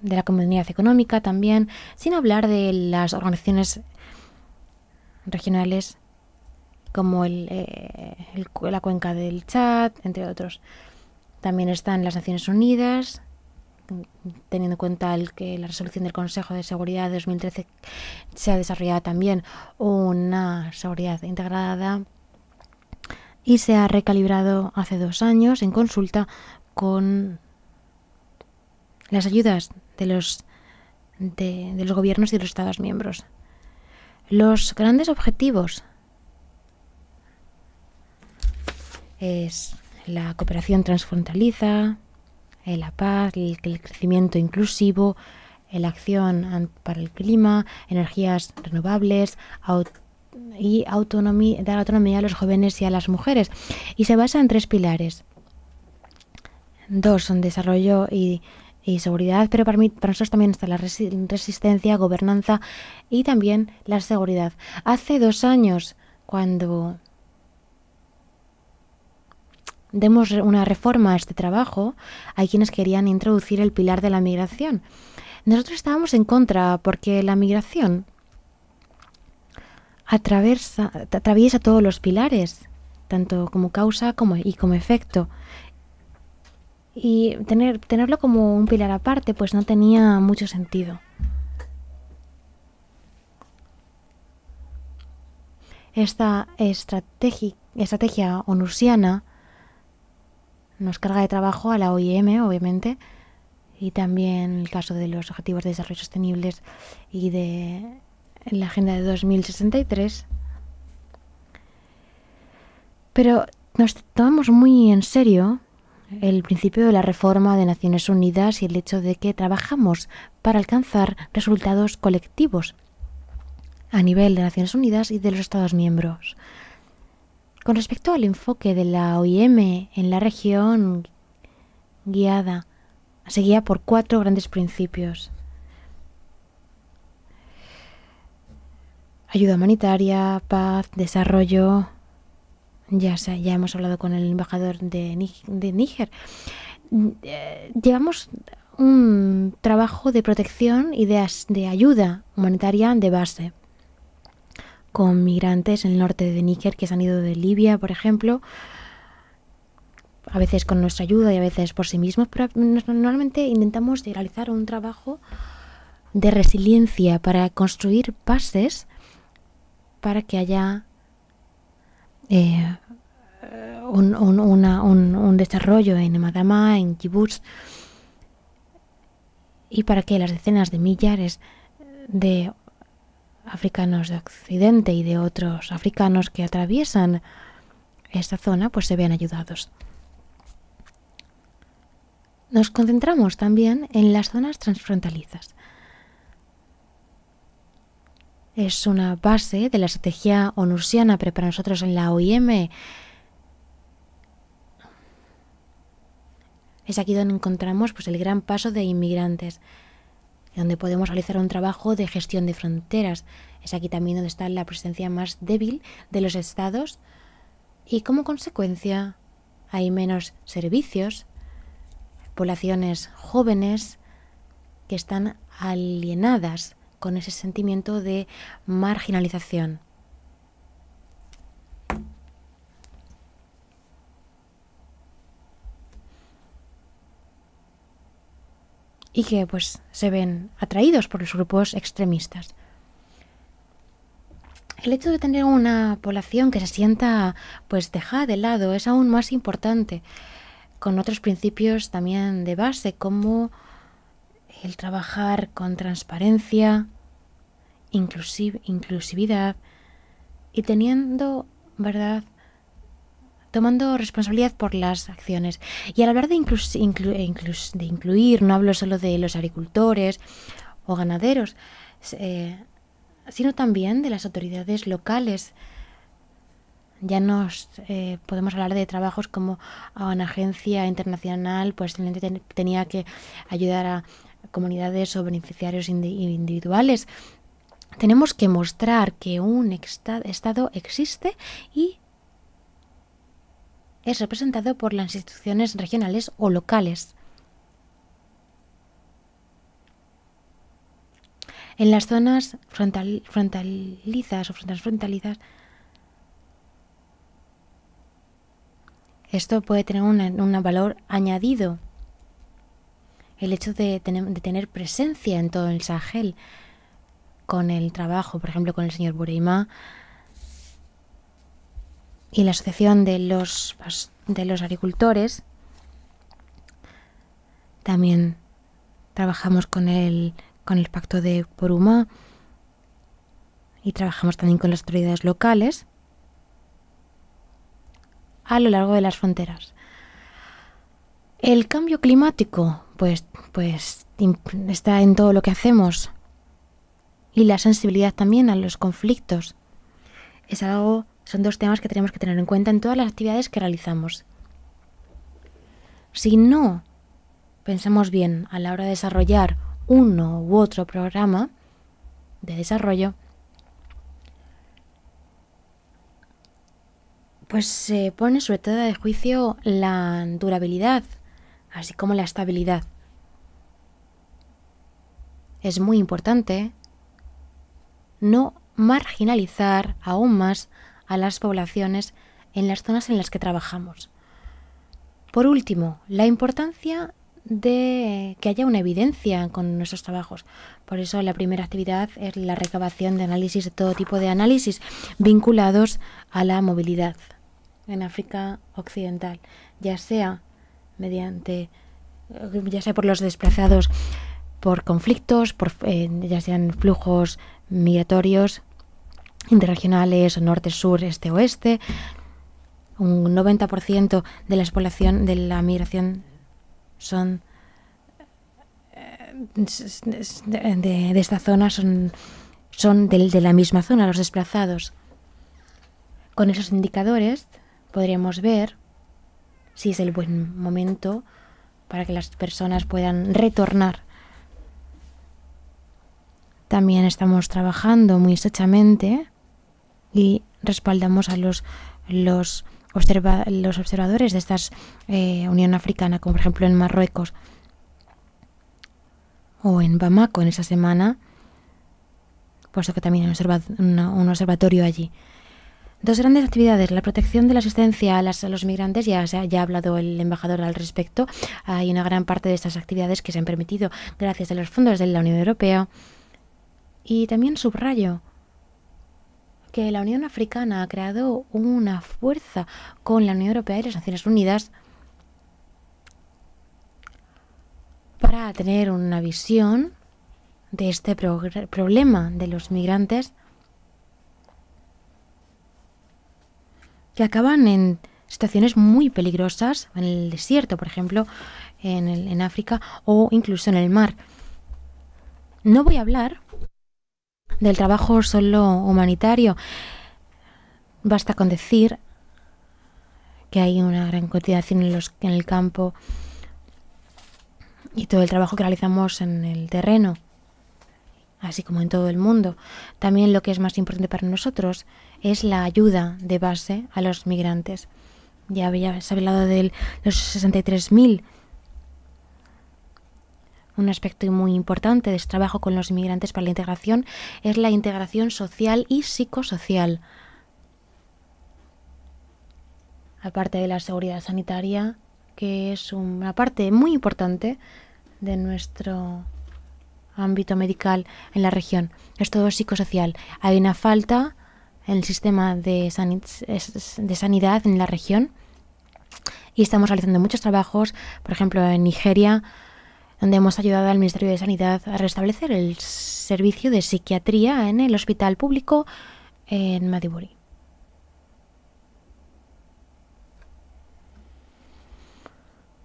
de la Comunidad Económica también, sin hablar de las organizaciones regionales como el, eh, la cuenca del Chad, entre otros. También están las Naciones Unidas, teniendo en cuenta el, que la resolución del Consejo de Seguridad de 2013 se ha desarrollado también una seguridad integrada y se ha recalibrado hace dos años en consulta con las ayudas de los, de, los gobiernos y de los Estados miembros. Los grandes objetivos es la cooperación transfrontaliza, la paz, el, crecimiento inclusivo, la acción para el clima, energías renovables y autonomía, dar autonomía a los jóvenes y a las mujeres. Y se basa en tres pilares. Dos son desarrollo y y seguridad, pero para, nosotros también está la resistencia, gobernanza y también la seguridad. Hace dos años, cuando demos una reforma a este trabajo, hay quienes querían introducir el pilar de la migración. Nosotros estábamos en contra porque la migración atraviesa, atraviesa todos los pilares, tanto como causa como, y como efecto y tener, tenerlo como un pilar aparte pues no tenía mucho sentido. Esta estrategia onusiana nos carga de trabajo a la OIM, obviamente, y también el caso de los Objetivos de Desarrollo Sostenible y de la Agenda de 2063. Pero nos tomamos muy en serio el principio de la reforma de Naciones Unidas y el hecho de que trabajamos para alcanzar resultados colectivos a nivel de Naciones Unidas y de los Estados miembros. Con respecto al enfoque de la OIM en la región guiada, se por cuatro grandes principios. Ayuda humanitaria, paz, desarrollo, ya, hemos hablado con el embajador de, de Níger. Mm, eh, llevamos un trabajo de protección y de, ayuda humanitaria de base con migrantes en el norte de Níger que se han ido de Libia, por ejemplo, a veces con nuestra ayuda y a veces por sí mismos, pero normalmente intentamos realizar un trabajo de resiliencia para construir bases para que haya eh, un, desarrollo en Madama, en Kibbutz, y para que las decenas de millares de africanos de Occidente y de otros africanos que atraviesan esta zona pues se vean ayudados. Nos concentramos también en las zonas transfrontalizas es una base de la estrategia onusiana, pero para nosotros en la OIM es aquí donde encontramos pues, el gran paso de inmigrantes, donde podemos realizar un trabajo de gestión de fronteras. Es aquí también donde está la presencia más débil de los estados y como consecuencia hay menos servicios, poblaciones jóvenes que están alienadas con ese sentimiento de marginalización. y que pues se ven atraídos por los grupos extremistas. El hecho de tener una población que se sienta pues dejada de lado es aún más importante con otros principios también de base como el trabajar con transparencia, inclusividad y teniendo, ¿verdad? tomando responsabilidad por las acciones. Y al hablar de, e de incluir, no hablo solo de los agricultores o ganaderos, eh, sino también de las autoridades locales. Ya nos eh, podemos hablar de trabajos como a una agencia internacional, pues tenía que ayudar a comunidades o beneficiarios individuales. Tenemos que mostrar que un Estado existe y es representado por las instituciones regionales o locales. En las zonas frontalizas o fronteras frontalizas, esto puede tener un valor añadido el hecho de tener, presencia en todo el Sahel con el trabajo, por ejemplo, con el señor Bureima y la asociación de los, agricultores. También trabajamos con el, con el pacto de Poruma y trabajamos también con las autoridades locales a lo largo de las fronteras. El cambio climático pues, pues está en todo lo que hacemos. Y la sensibilidad también a los conflictos. Es algo, son dos temas que tenemos que tener en cuenta en todas las actividades que realizamos. Si no pensamos bien a la hora de desarrollar uno u otro programa de desarrollo, pues se pone sobre todo de juicio la durabilidad así como la estabilidad. Es muy importante no marginalizar aún más a las poblaciones en las zonas en las que trabajamos. Por último, la importancia de que haya una evidencia con nuestros trabajos. Por eso la primera actividad es la recabación de análisis, de todo tipo de análisis vinculados a la movilidad en África Occidental, ya sea mediante, eh, ya sea por los desplazados por conflictos, por, eh, ya sean flujos migratorios interregionales, norte, sur, este, oeste. Un 90% de la población de la migración son eh, de, esta zona son, son de, de, la misma zona, los desplazados. Con esos indicadores podríamos ver si es el buen momento para que las personas puedan retornar. También estamos trabajando muy estrechamente y respaldamos a los, los, observadores de esta eh, Unión Africana, como por ejemplo en Marruecos o en Bamako en esa semana, puesto que también hay un observatorio allí. Dos grandes actividades, la protección de la asistencia a, los migrantes, ya, ya ha hablado el embajador al respecto, hay una gran parte de estas actividades que se han permitido gracias a los fondos de la Unión Europea. Y también subrayo que la Unión Africana ha creado una fuerza con la Unión Europea y las Naciones Unidas para tener una visión de este problema de los migrantes que acaban en situaciones muy peligrosas, en el desierto, por ejemplo, en, el, en África o incluso en el mar. No voy a hablar del trabajo solo humanitario. Basta con decir que hay una gran cantidad en, los, en el campo y todo el trabajo que realizamos en el terreno, así como en todo el mundo. También lo que es más importante para nosotros es la ayuda de base a los migrantes. Ya habías hablado de los 63.000. Un aspecto muy importante de este trabajo con los inmigrantes para la integración es la integración social y psicosocial. Aparte de la seguridad sanitaria, que es una parte muy importante de nuestro ámbito medical en la región. Es todo psicosocial. Hay una falta el sistema de, sanidad en la región. Y estamos realizando muchos trabajos, por ejemplo, en Nigeria, donde hemos ayudado al Ministerio de Sanidad a restablecer el servicio de psiquiatría en el hospital público en Madiburi.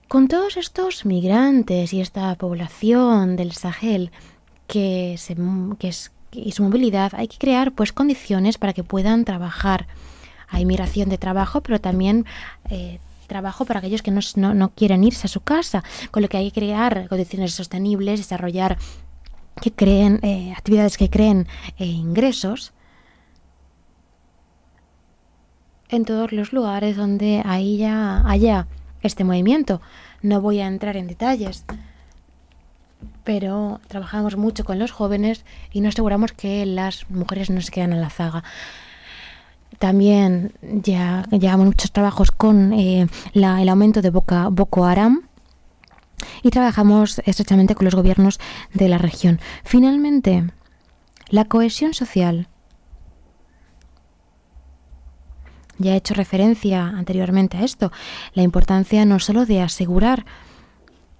Con todos estos migrantes y esta población del Sahel que, se, que, es, y su movilidad, hay que crear pues condiciones para que puedan trabajar. Hay migración de trabajo, pero también eh, trabajo para aquellos que no, no, no quieren irse a su casa, con lo que hay que crear condiciones sostenibles, desarrollar que creen eh, actividades que creen eh, ingresos en todos los lugares donde haya este movimiento. No voy a entrar en detalles pero trabajamos mucho con los jóvenes y nos aseguramos que las mujeres no se quedan a la zaga. También ya llevamos muchos trabajos con eh, el aumento de Boko Haram y trabajamos estrechamente con los gobiernos de la región. Finalmente, la cohesión social. Ya he hecho referencia anteriormente a esto, la importancia no solo de asegurar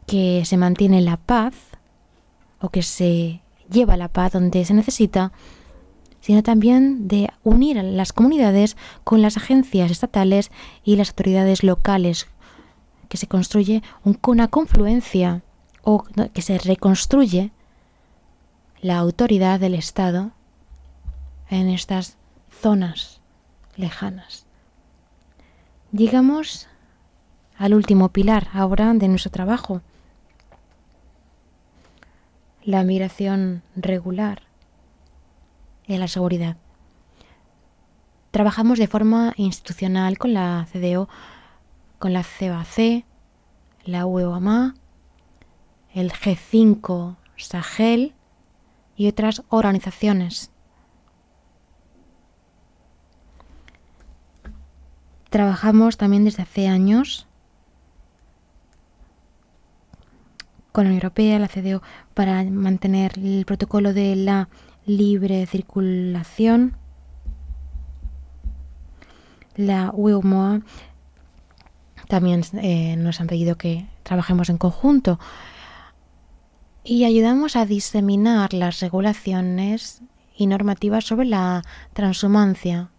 que se mantiene la paz, o que se lleva la paz donde se necesita, sino también de unir a las comunidades con las agencias estatales y las autoridades locales, que se construye una confluencia o que se reconstruye la autoridad del Estado en estas zonas lejanas. Llegamos al último pilar ahora de nuestro trabajo, la migración regular y la seguridad. Trabajamos de forma institucional con la CDO, con la CBAC, la UEOAMA, el G5 Sahel y otras organizaciones. Trabajamos también desde hace años con la Unión Europea, la CDO, para mantener el protocolo de la libre circulación. La UMOA también eh, nos han pedido que trabajemos en conjunto y ayudamos a diseminar las regulaciones y normativas sobre la transhumancia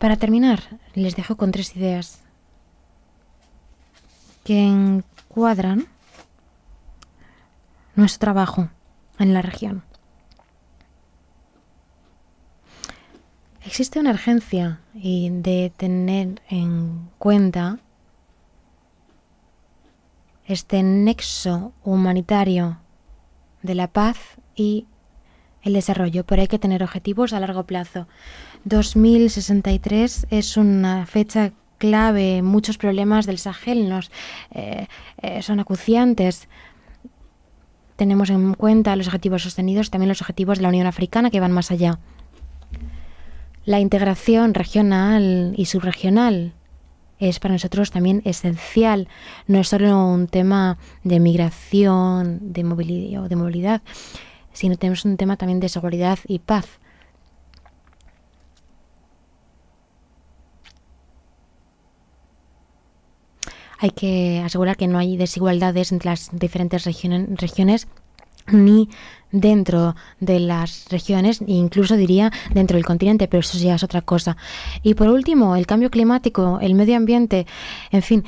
Para terminar, les dejo con tres ideas que encuadran nuestro trabajo en la región. Existe una urgencia y de tener en cuenta este nexo humanitario de la paz y el desarrollo, pero hay que tener objetivos a largo plazo. 2063 es una fecha clave. Muchos problemas del Sahel nos, eh, eh, son acuciantes. Tenemos en cuenta los objetivos sostenidos, también los objetivos de la Unión Africana que van más allá. La integración regional y subregional es para nosotros también esencial. No es solo un tema de migración, de de movilidad sino tenemos un tema también de seguridad y paz. hay que asegurar que no hay desigualdades entre las diferentes regiones ni dentro de las regiones, incluso diría dentro del continente, pero eso ya es otra cosa. Y por último, el cambio climático, el medio ambiente, en fin,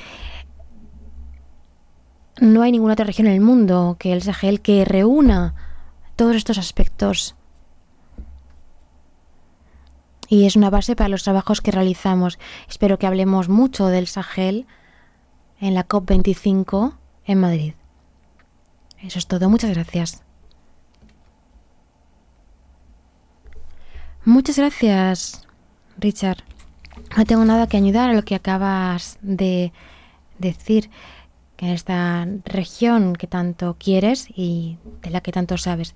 no hay ninguna otra región en el mundo que el Sahel que reúna todos estos aspectos. Y es una base para los trabajos que realizamos. Espero que hablemos mucho del Sahel en la COP25 en Madrid. Eso es todo, muchas gracias. Muchas gracias, Richard. No tengo nada que añadir a lo que acabas de decir, en esta región que tanto quieres y de la que tanto sabes.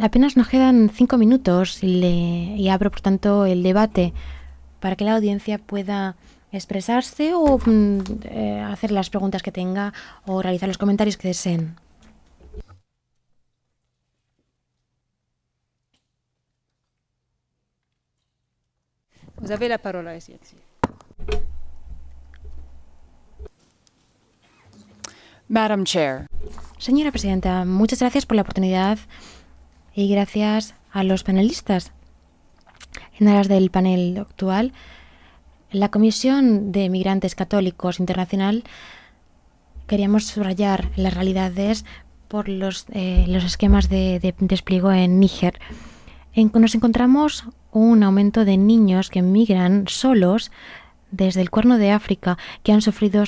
Apenas nos quedan cinco minutos y abro, por tanto, el debate para que la audiencia pueda expresarse o mm, eh, hacer las preguntas que tenga o realizar los comentarios que deseen. Pues la Señora presidenta, muchas gracias por la oportunidad y gracias a los panelistas. En aras del panel actual, la Comisión de Migrantes Católicos Internacional queríamos subrayar las realidades por los, eh, los esquemas de, de, despliego en Níger. En, nos encontramos un aumento de niños que emigran solos desde el cuerno de África, que han sufrido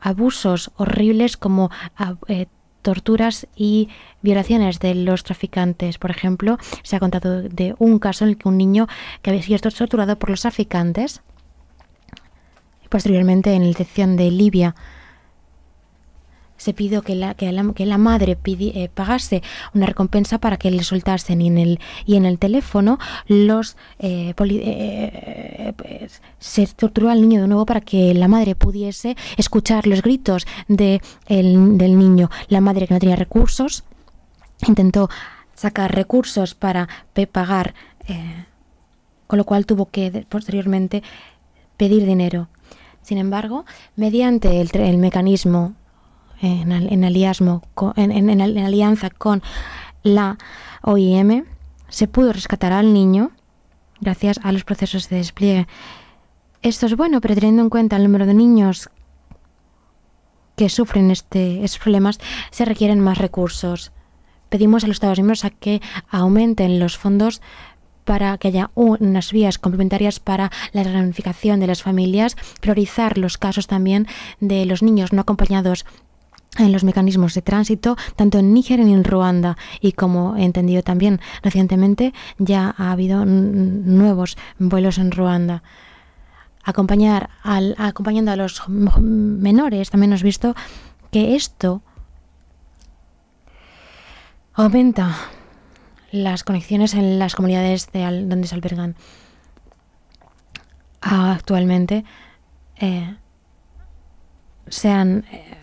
abusos horribles como ah, eh, torturas y violaciones de los traficantes. Por ejemplo, se ha contado de un caso en el que un niño que había sido torturado por los traficantes Posteriormente, en la sección de Libia, se pidió que la, que la, madre eh, pagase una recompensa para que le soltasen y en el, y en el teléfono los eh, eh, pues, se torturó al niño de nuevo para que la madre pudiese escuchar los gritos de del niño. La madre que no tenía recursos intentó sacar recursos para pagar, con lo cual tuvo que posteriormente pedir dinero sin embargo, mediante el, mecanismo en, alianza con la OIM, se pudo rescatar al niño gracias a los procesos de despliegue. Esto es bueno, pero teniendo en cuenta el número de niños que sufren este, estos problemas, se requieren más recursos. Pedimos a los Estados miembros a que aumenten los fondos para que haya unas vías complementarias para la reunificación de las familias, priorizar los casos también de los niños no acompañados en los mecanismos de tránsito, tanto en Níger y en Ruanda. Y como he entendido también recientemente, ya ha habido nuevos vuelos en Ruanda. Acompañar acompañando a los menores, también hemos visto que esto aumenta las conexiones en las comunidades de donde se albergan actualmente eh, se han eh,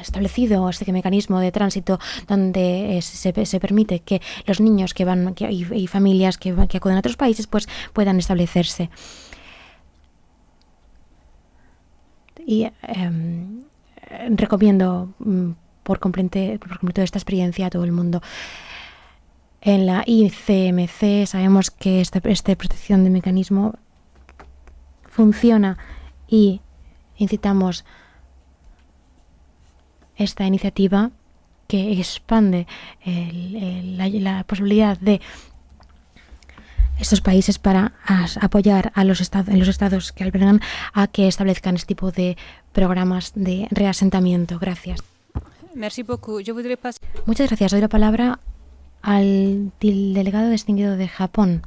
establecido este mecanismo de tránsito donde se, permite que los niños que van y, familias que, que acuden a otros países pues puedan establecerse y em, recomiendo mm, por completo, por esta experiencia a todo el mundo. En la ICMC sabemos que esta, protección de mecanismo funciona y incitamos esta iniciativa que expande la, posibilidad de estos países para apoyar a los, estados, en los estados que albergan a que establezcan este tipo de programas de reasentamiento. Gracias. Muchas gracias. Doy la palabra al delegado distinguido de Japón.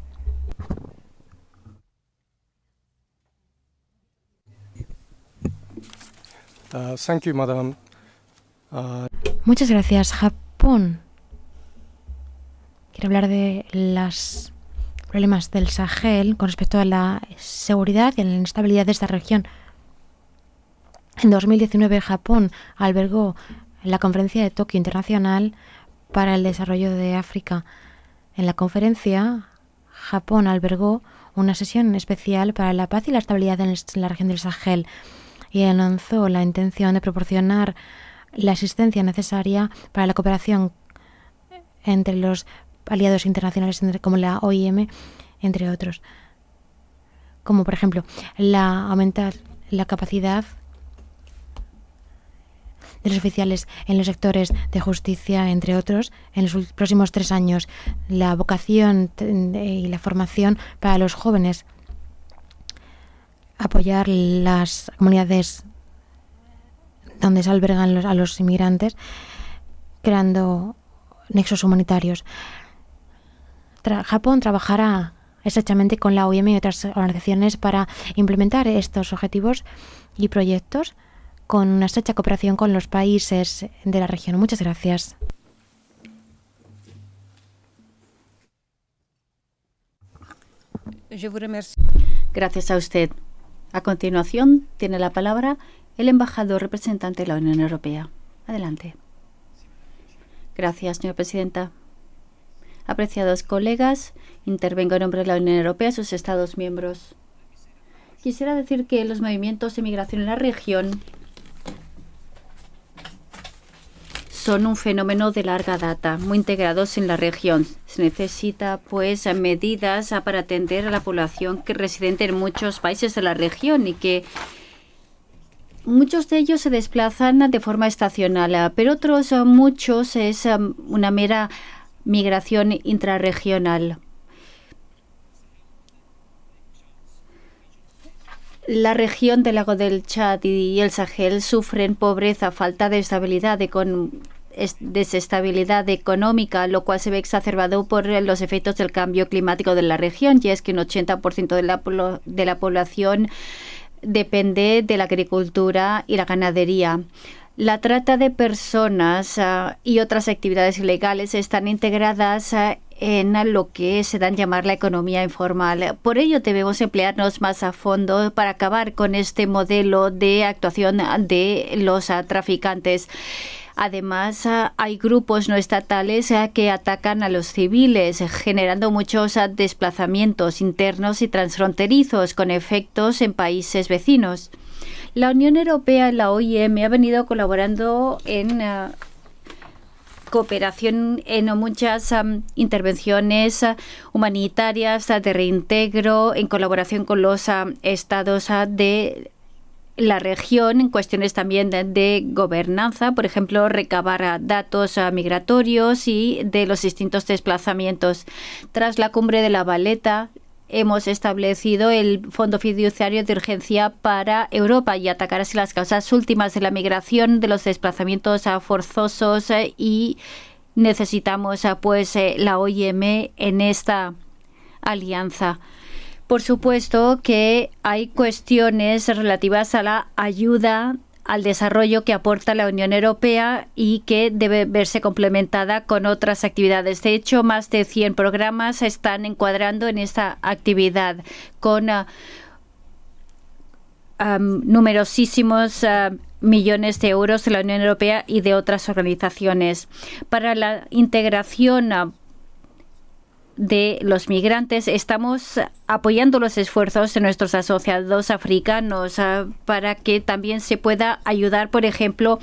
Uh, uh, Muchas gracias, Japón. Quiero hablar de los problemas del Sahel con respecto a la seguridad y la inestabilidad de esta región. En 2019 Japón albergó la Conferencia de Tokio Internacional para el Desarrollo de África. En la conferencia, Japón albergó una sesión especial para la paz y la estabilidad en la región del Sahel y anunció la intención de proporcionar la asistencia necesaria para la cooperación entre los aliados internacionales como la OIM, entre otros. Como por ejemplo, la aumentar la capacidad oficiales en los sectores de justicia, entre otros, en los próximos tres años, la vocación eh, y la formación para los jóvenes, apoyar las comunidades donde se albergan a los inmigrantes, creando nexos humanitarios. Japón trabajará estrechamente con la OIM y otras organizaciones para implementar estos objetivos y proyectos con una estrecha cooperación con los países de la región. Muchas gracias. Gracias a usted. A continuación, tiene la palabra el embajador representante de la Unión Europea. Adelante. Gracias, señora presidenta. Apreciados colegas, intervengo en nombre de la Unión Europea y sus Estados miembros. Quisiera decir que los movimientos de migración en la región son un fenómeno de larga data, muy integrados en la región. Se necesita, pues, medidas para atender a la población que residente en muchos países de la región y que muchos de ellos se desplazan de forma estacional, pero otros muchos es um, una mera migración intrarregional. La región del lago del Chad y el Sahel sufren pobreza, falta de estabilidad, con desestabilidad económica, lo cual se ve exacerbado por eh, los efectos del cambio climático de la región, y es que un 80% de la, de la población depende de la agricultura y la ganadería. La trata de personas ah, y otras actividades ilegales están integradas ah, en lo que se dan llamar la economía informal. Por ello debemos emplearnos más a fondo para acabar con este modelo de actuación de los ah, traficantes. Además, ah, hay grupos no estatales ah, que atacan a los civiles, generando muchos ah, desplazamientos internos y transfronterizos con efectos en países vecinos. La Unión Europea y la OIM ha venido colaborando en cooperación en muchas intervenciones humanitarias de reintegro en colaboración con los estados de la región en cuestiones también de, gobernanza, por ejemplo, recabar datos migratorios y de los distintos desplazamientos. Tras la cumbre de la Valeta, hemos establecido el Fondo Fiduciario de Urgencia para Europa y atacar así las causas últimas de la migración, de los desplazamientos forzosos eh, y necesitamos eh, pues eh, la OIM en esta alianza. Por supuesto que hay cuestiones relativas a la ayuda al desarrollo que aporta la Unión Europea y que debe verse complementada con otras actividades. De hecho, más de 100 programas están encuadrando en esta actividad con ah, numerosísimos ah, millones de euros de la Unión Europea y de otras organizaciones. Para la integración ah, de los migrantes. Estamos apoyando los esfuerzos de nuestros asociados africanos ah, para que también se pueda ayudar, por ejemplo,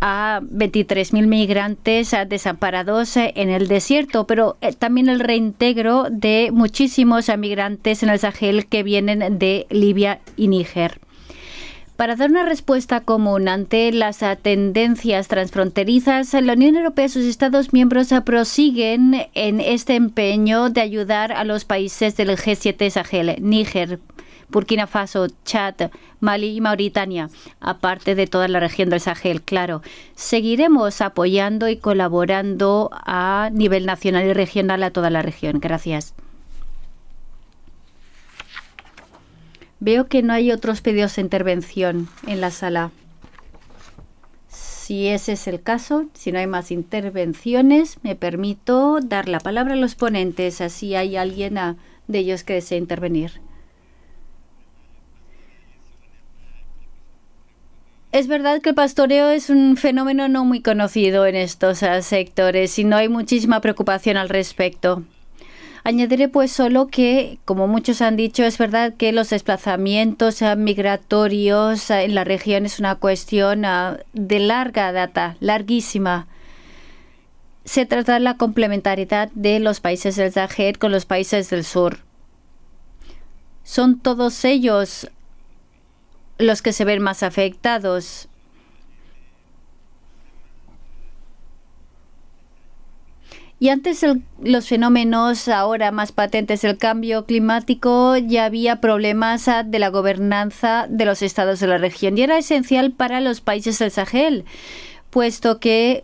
a 23.000 migrantes ah, desamparados eh, en el desierto, pero eh, también el reintegro de muchísimos ah, migrantes en el Sahel que vienen de Libia y Níger. Para dar una respuesta común ante las tendencias transfronterizas, la Unión Europea y sus Estados miembros prosiguen en este empeño de ayudar a los países del G7 Sahel, Níger, Burkina Faso, Chad, Mali y Mauritania, aparte de toda la región del Sahel, claro. Seguiremos apoyando y colaborando a nivel nacional y regional a toda la región. Gracias. Veo que no hay otros pedidos de intervención en la sala. Si ese es el caso, si no hay más intervenciones, me permito dar la palabra a los ponentes, así hay alguien de ellos que desee intervenir. Es verdad que el pastoreo es un fenómeno no muy conocido en estos sectores y no hay muchísima preocupación al respecto. Añadiré pues solo que, como muchos han dicho, es verdad que los desplazamientos migratorios eh, en la región es una cuestión ah, de larga data, larguísima se trata de la complementariedad de los países del Sahel con los países del sur. Son todos ellos los que se ven más afectados. Y antes los fenómenos ahora más patentes del cambio climático ya había problemas ah, de la gobernanza de los estados de la región y era esencial para los países del Sahel, puesto que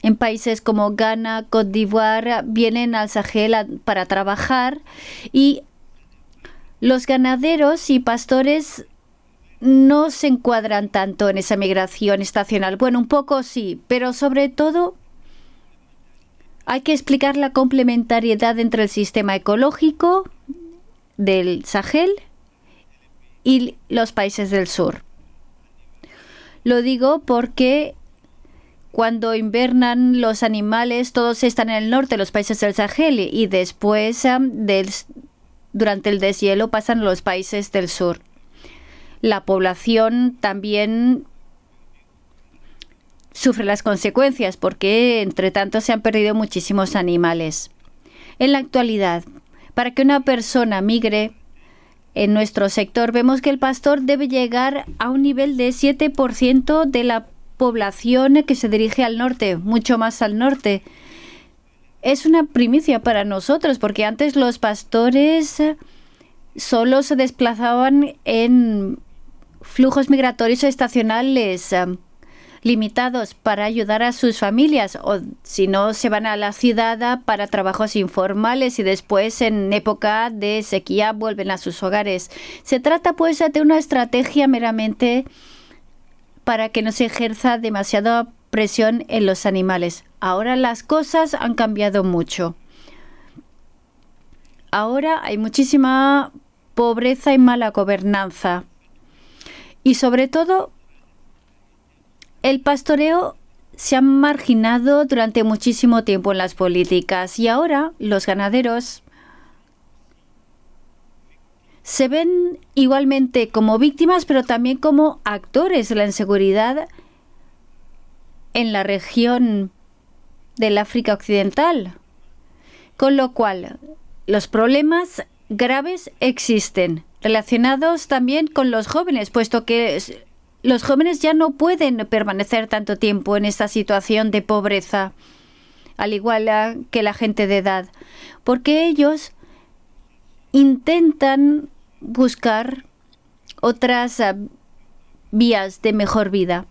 en países como Ghana, Côte d'Ivoire ah, vienen al Sahel para trabajar y los ganaderos y pastores no se encuadran tanto en esa migración estacional. Bueno, un poco sí, pero sobre todo hay que explicar la complementariedad entre el sistema ecológico del Sahel y los países del sur. Lo digo porque cuando invernan los animales, todos están en el norte, los países del Sahel, y después durante el deshielo pasan los países del sur la población también sufre las consecuencias porque, entre tanto, se han perdido muchísimos animales. En la actualidad, para que una persona migre en nuestro sector, vemos que el pastor debe llegar a un nivel de 7% de la población que se dirige al norte, mucho más al norte. Es una primicia para nosotros porque antes los pastores solo se desplazaban en flujos migratorios estacionales eh, limitados para ayudar a sus familias o si no se van a la ciudad para trabajos informales y después en época de sequía vuelven a sus hogares. Se trata pues de una estrategia meramente para que no se ejerza demasiada presión en los animales. Ahora las cosas han cambiado mucho. Ahora hay muchísima pobreza y mala gobernanza. Y sobre todo, el pastoreo se ha marginado durante muchísimo tiempo en las políticas y ahora los ganaderos se ven igualmente como víctimas, pero también como actores de la inseguridad en la región del África Occidental. Con lo cual, los problemas graves existen relacionados también con los jóvenes, puesto que los jóvenes ya no pueden permanecer tanto tiempo en esta situación de pobreza, al igual que la gente de edad, porque ellos intentan buscar otras ah, vías de mejor vida.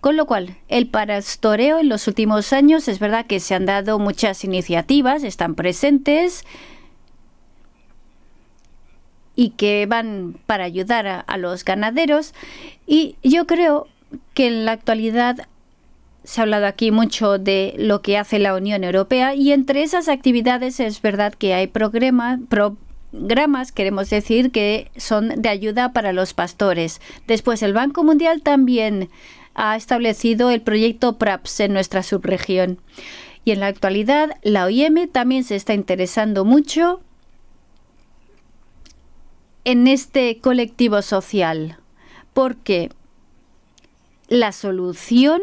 Con lo cual, el pastoreo en los últimos años es verdad que se han dado muchas iniciativas, están presentes, y que van para ayudar a, los ganaderos. Y yo creo que en la actualidad se ha hablado aquí mucho de lo que hace la Unión Europea y entre esas actividades es verdad que hay programas, queremos decir, que son de ayuda para los pastores. Después el Banco Mundial también ha establecido el proyecto PRAPS en nuestra subregión. Y en la actualidad la OIM también se está interesando mucho en este colectivo social, porque la solución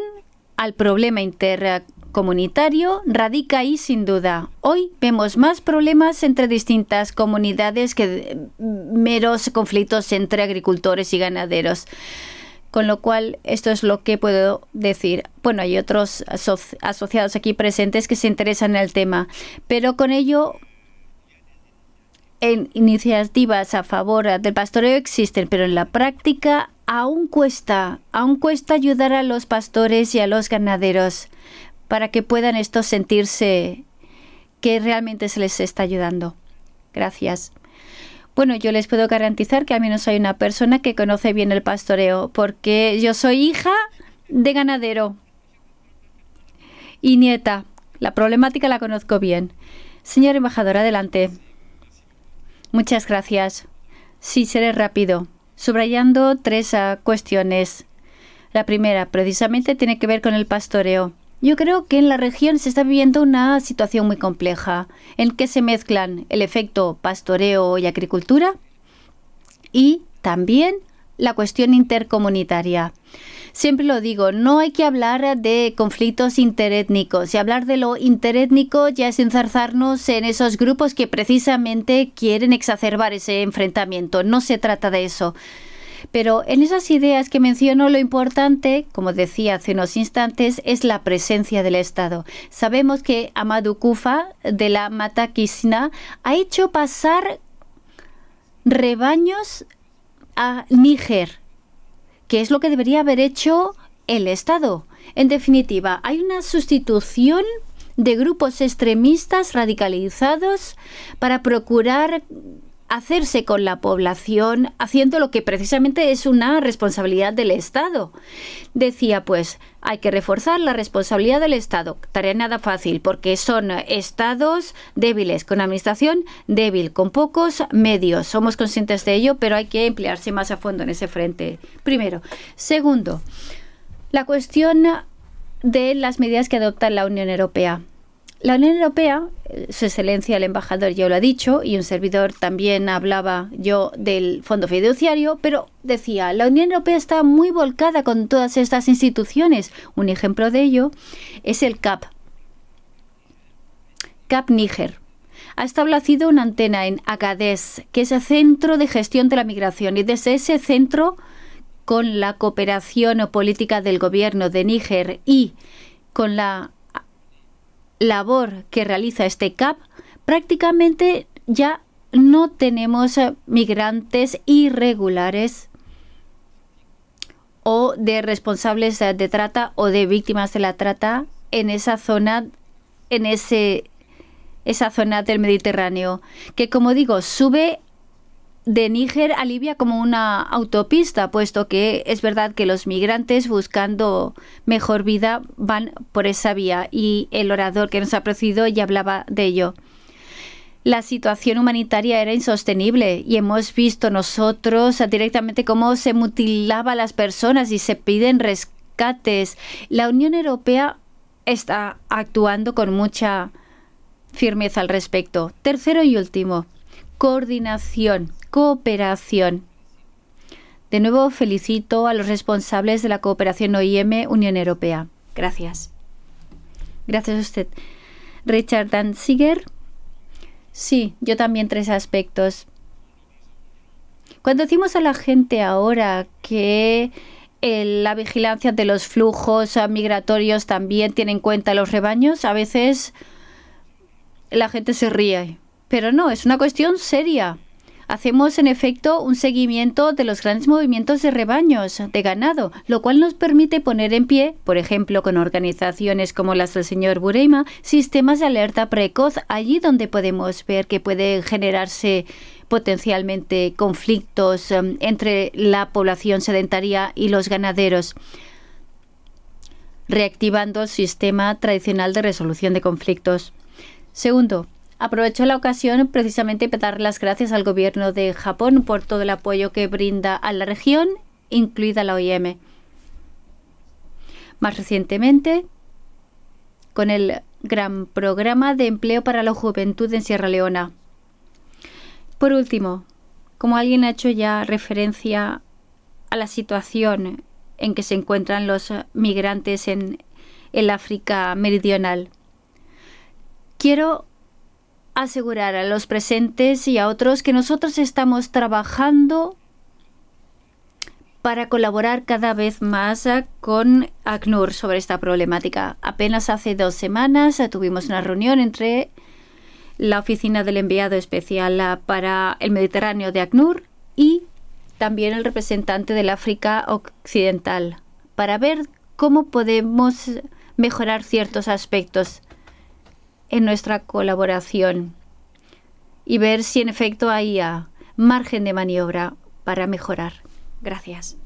al problema intercomunitario radica ahí sin duda. Hoy vemos más problemas entre distintas comunidades que meros conflictos entre agricultores y ganaderos. Con lo cual, esto es lo que puedo decir. Bueno, hay otros asociados aquí presentes que se interesan en el tema, pero con ello en iniciativas a favor del pastoreo existen, pero en la práctica aún cuesta, aún cuesta ayudar a los pastores y a los ganaderos para que puedan estos sentirse que realmente se les está ayudando. Gracias. Bueno, yo les puedo garantizar que al menos hay una persona que conoce bien el pastoreo, porque yo soy hija de ganadero y nieta. La problemática la conozco bien. Señor embajador, adelante. Muchas gracias. Sí, seré rápido, subrayando tres cuestiones. La primera, precisamente, tiene que ver con el pastoreo. Yo creo que en la región se está viviendo una situación muy compleja, en que se mezclan el efecto pastoreo y agricultura y también la cuestión intercomunitaria siempre lo digo, no hay que hablar de conflictos interétnicos. Y hablar de lo interétnico ya es enzarzarnos en esos grupos que precisamente quieren exacerbar ese enfrentamiento. No se trata de eso. Pero en esas ideas que menciono, lo importante, como decía hace unos instantes, es la presencia del Estado. Sabemos que Amadou Koufa, de la Mata ha hecho pasar rebaños a Níger que es lo que debería haber hecho el Estado. En definitiva, hay una sustitución de grupos extremistas radicalizados para procurar hacerse con la población haciendo lo que precisamente es una responsabilidad del Estado. Decía pues, hay que reforzar la responsabilidad del Estado. Tarea nada fácil porque son estados débiles, con administración débil, con pocos medios. Somos conscientes de ello, pero hay que emplearse más a fondo en ese frente. Primero. Segundo, la cuestión de las medidas que adopta la Unión Europea. La Unión Europea, eh, Su Excelencia el embajador ya lo ha dicho, y un servidor también hablaba yo del Fondo Fiduciario, pero decía, la Unión Europea está muy volcada con todas estas instituciones. Un ejemplo de ello es el CAP, CAP Níger. Ha establecido una antena en Agadez, que es el Centro de Gestión de la Migración, y desde ese centro, con la cooperación o política del gobierno de Níger y con la labor que realiza este CAP, prácticamente ya no tenemos eh, migrantes irregulares o de responsables de trata o de víctimas de la trata en esa zona en ese esa zona del Mediterráneo, que como digo, sube de Níger a Libia como una autopista, puesto que es verdad que los migrantes buscando mejor vida van por esa vía y el orador que nos ha precedido ya hablaba de ello. La situación humanitaria era insostenible y hemos visto nosotros directamente cómo se mutilaba las personas y se piden rescates. La Unión Europea está actuando con mucha firmeza al respecto. Tercero y último, coordinación cooperación. De nuevo felicito a los responsables de la cooperación OIM Unión Europea. Gracias. Gracias a usted. Richard Danziger. Sí, yo también tres aspectos. Cuando decimos a la gente ahora que eh, la vigilancia de los flujos migratorios también tiene en cuenta los rebaños, a veces la gente se ríe. Pero no, es una cuestión seria. Hacemos en efecto un seguimiento de los grandes movimientos de rebaños, de ganado, lo cual nos permite poner en pie, por ejemplo, con organizaciones como las del señor Bureima, sistemas de alerta precoz allí donde podemos ver que puede generarse potencialmente conflictos em, entre la población sedentaria y los ganaderos reactivando el sistema tradicional de resolución de conflictos. Segundo, Aprovecho la ocasión precisamente para dar las gracias al gobierno de Japón por todo el apoyo que brinda a la región, incluida la OIM. E Más recientemente, con el gran programa de empleo para la juventud en Sierra Leona. Por último, como alguien ha hecho ya referencia a la situación en que se encuentran los migrantes en el África Meridional, quiero asegurar a los presentes y a otros que nosotros estamos trabajando para colaborar cada vez más ah, con ACNUR sobre esta problemática. Apenas hace dos semanas ah, tuvimos una reunión entre la oficina del enviado especial ah, para el Mediterráneo de ACNUR y también el representante del África Occidental para ver cómo podemos mejorar ciertos aspectos en nuestra colaboración y ver si en efecto hay ah, margen de maniobra para mejorar. Gracias.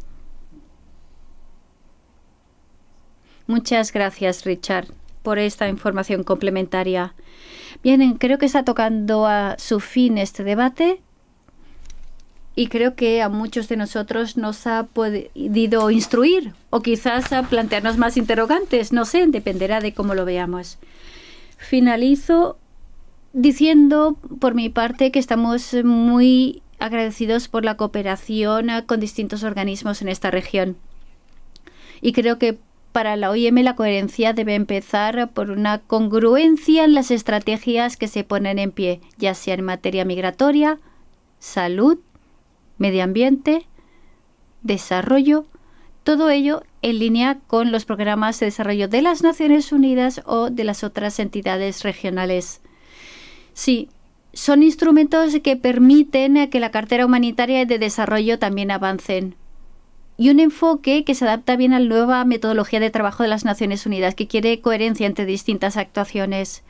Muchas gracias, Richard, por esta información complementaria. Bien, creo que está tocando a su fin este debate y creo que a muchos de nosotros nos ha podido instruir o quizás a plantearnos más interrogantes, no sé, dependerá de cómo lo veamos. Finalizo diciendo por mi parte que estamos muy agradecidos por la cooperación con distintos organismos en esta región. Y creo que para la OIM la coherencia debe empezar por una congruencia en las estrategias que se ponen en pie, ya sea en materia migratoria, salud, medio ambiente, desarrollo, todo ello en línea con los programas de desarrollo de las Naciones Unidas o de las otras entidades regionales. Sí, son instrumentos que permiten que la cartera humanitaria y de desarrollo también avancen. Y un enfoque que se adapta bien a la nueva metodología de trabajo de las Naciones Unidas, que quiere coherencia entre distintas actuaciones.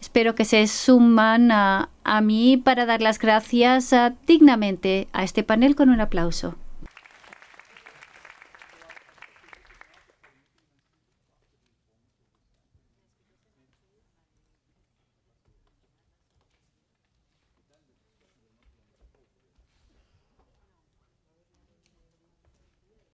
Espero que se suman a, mí para dar las gracias dignamente a este panel con un aplauso.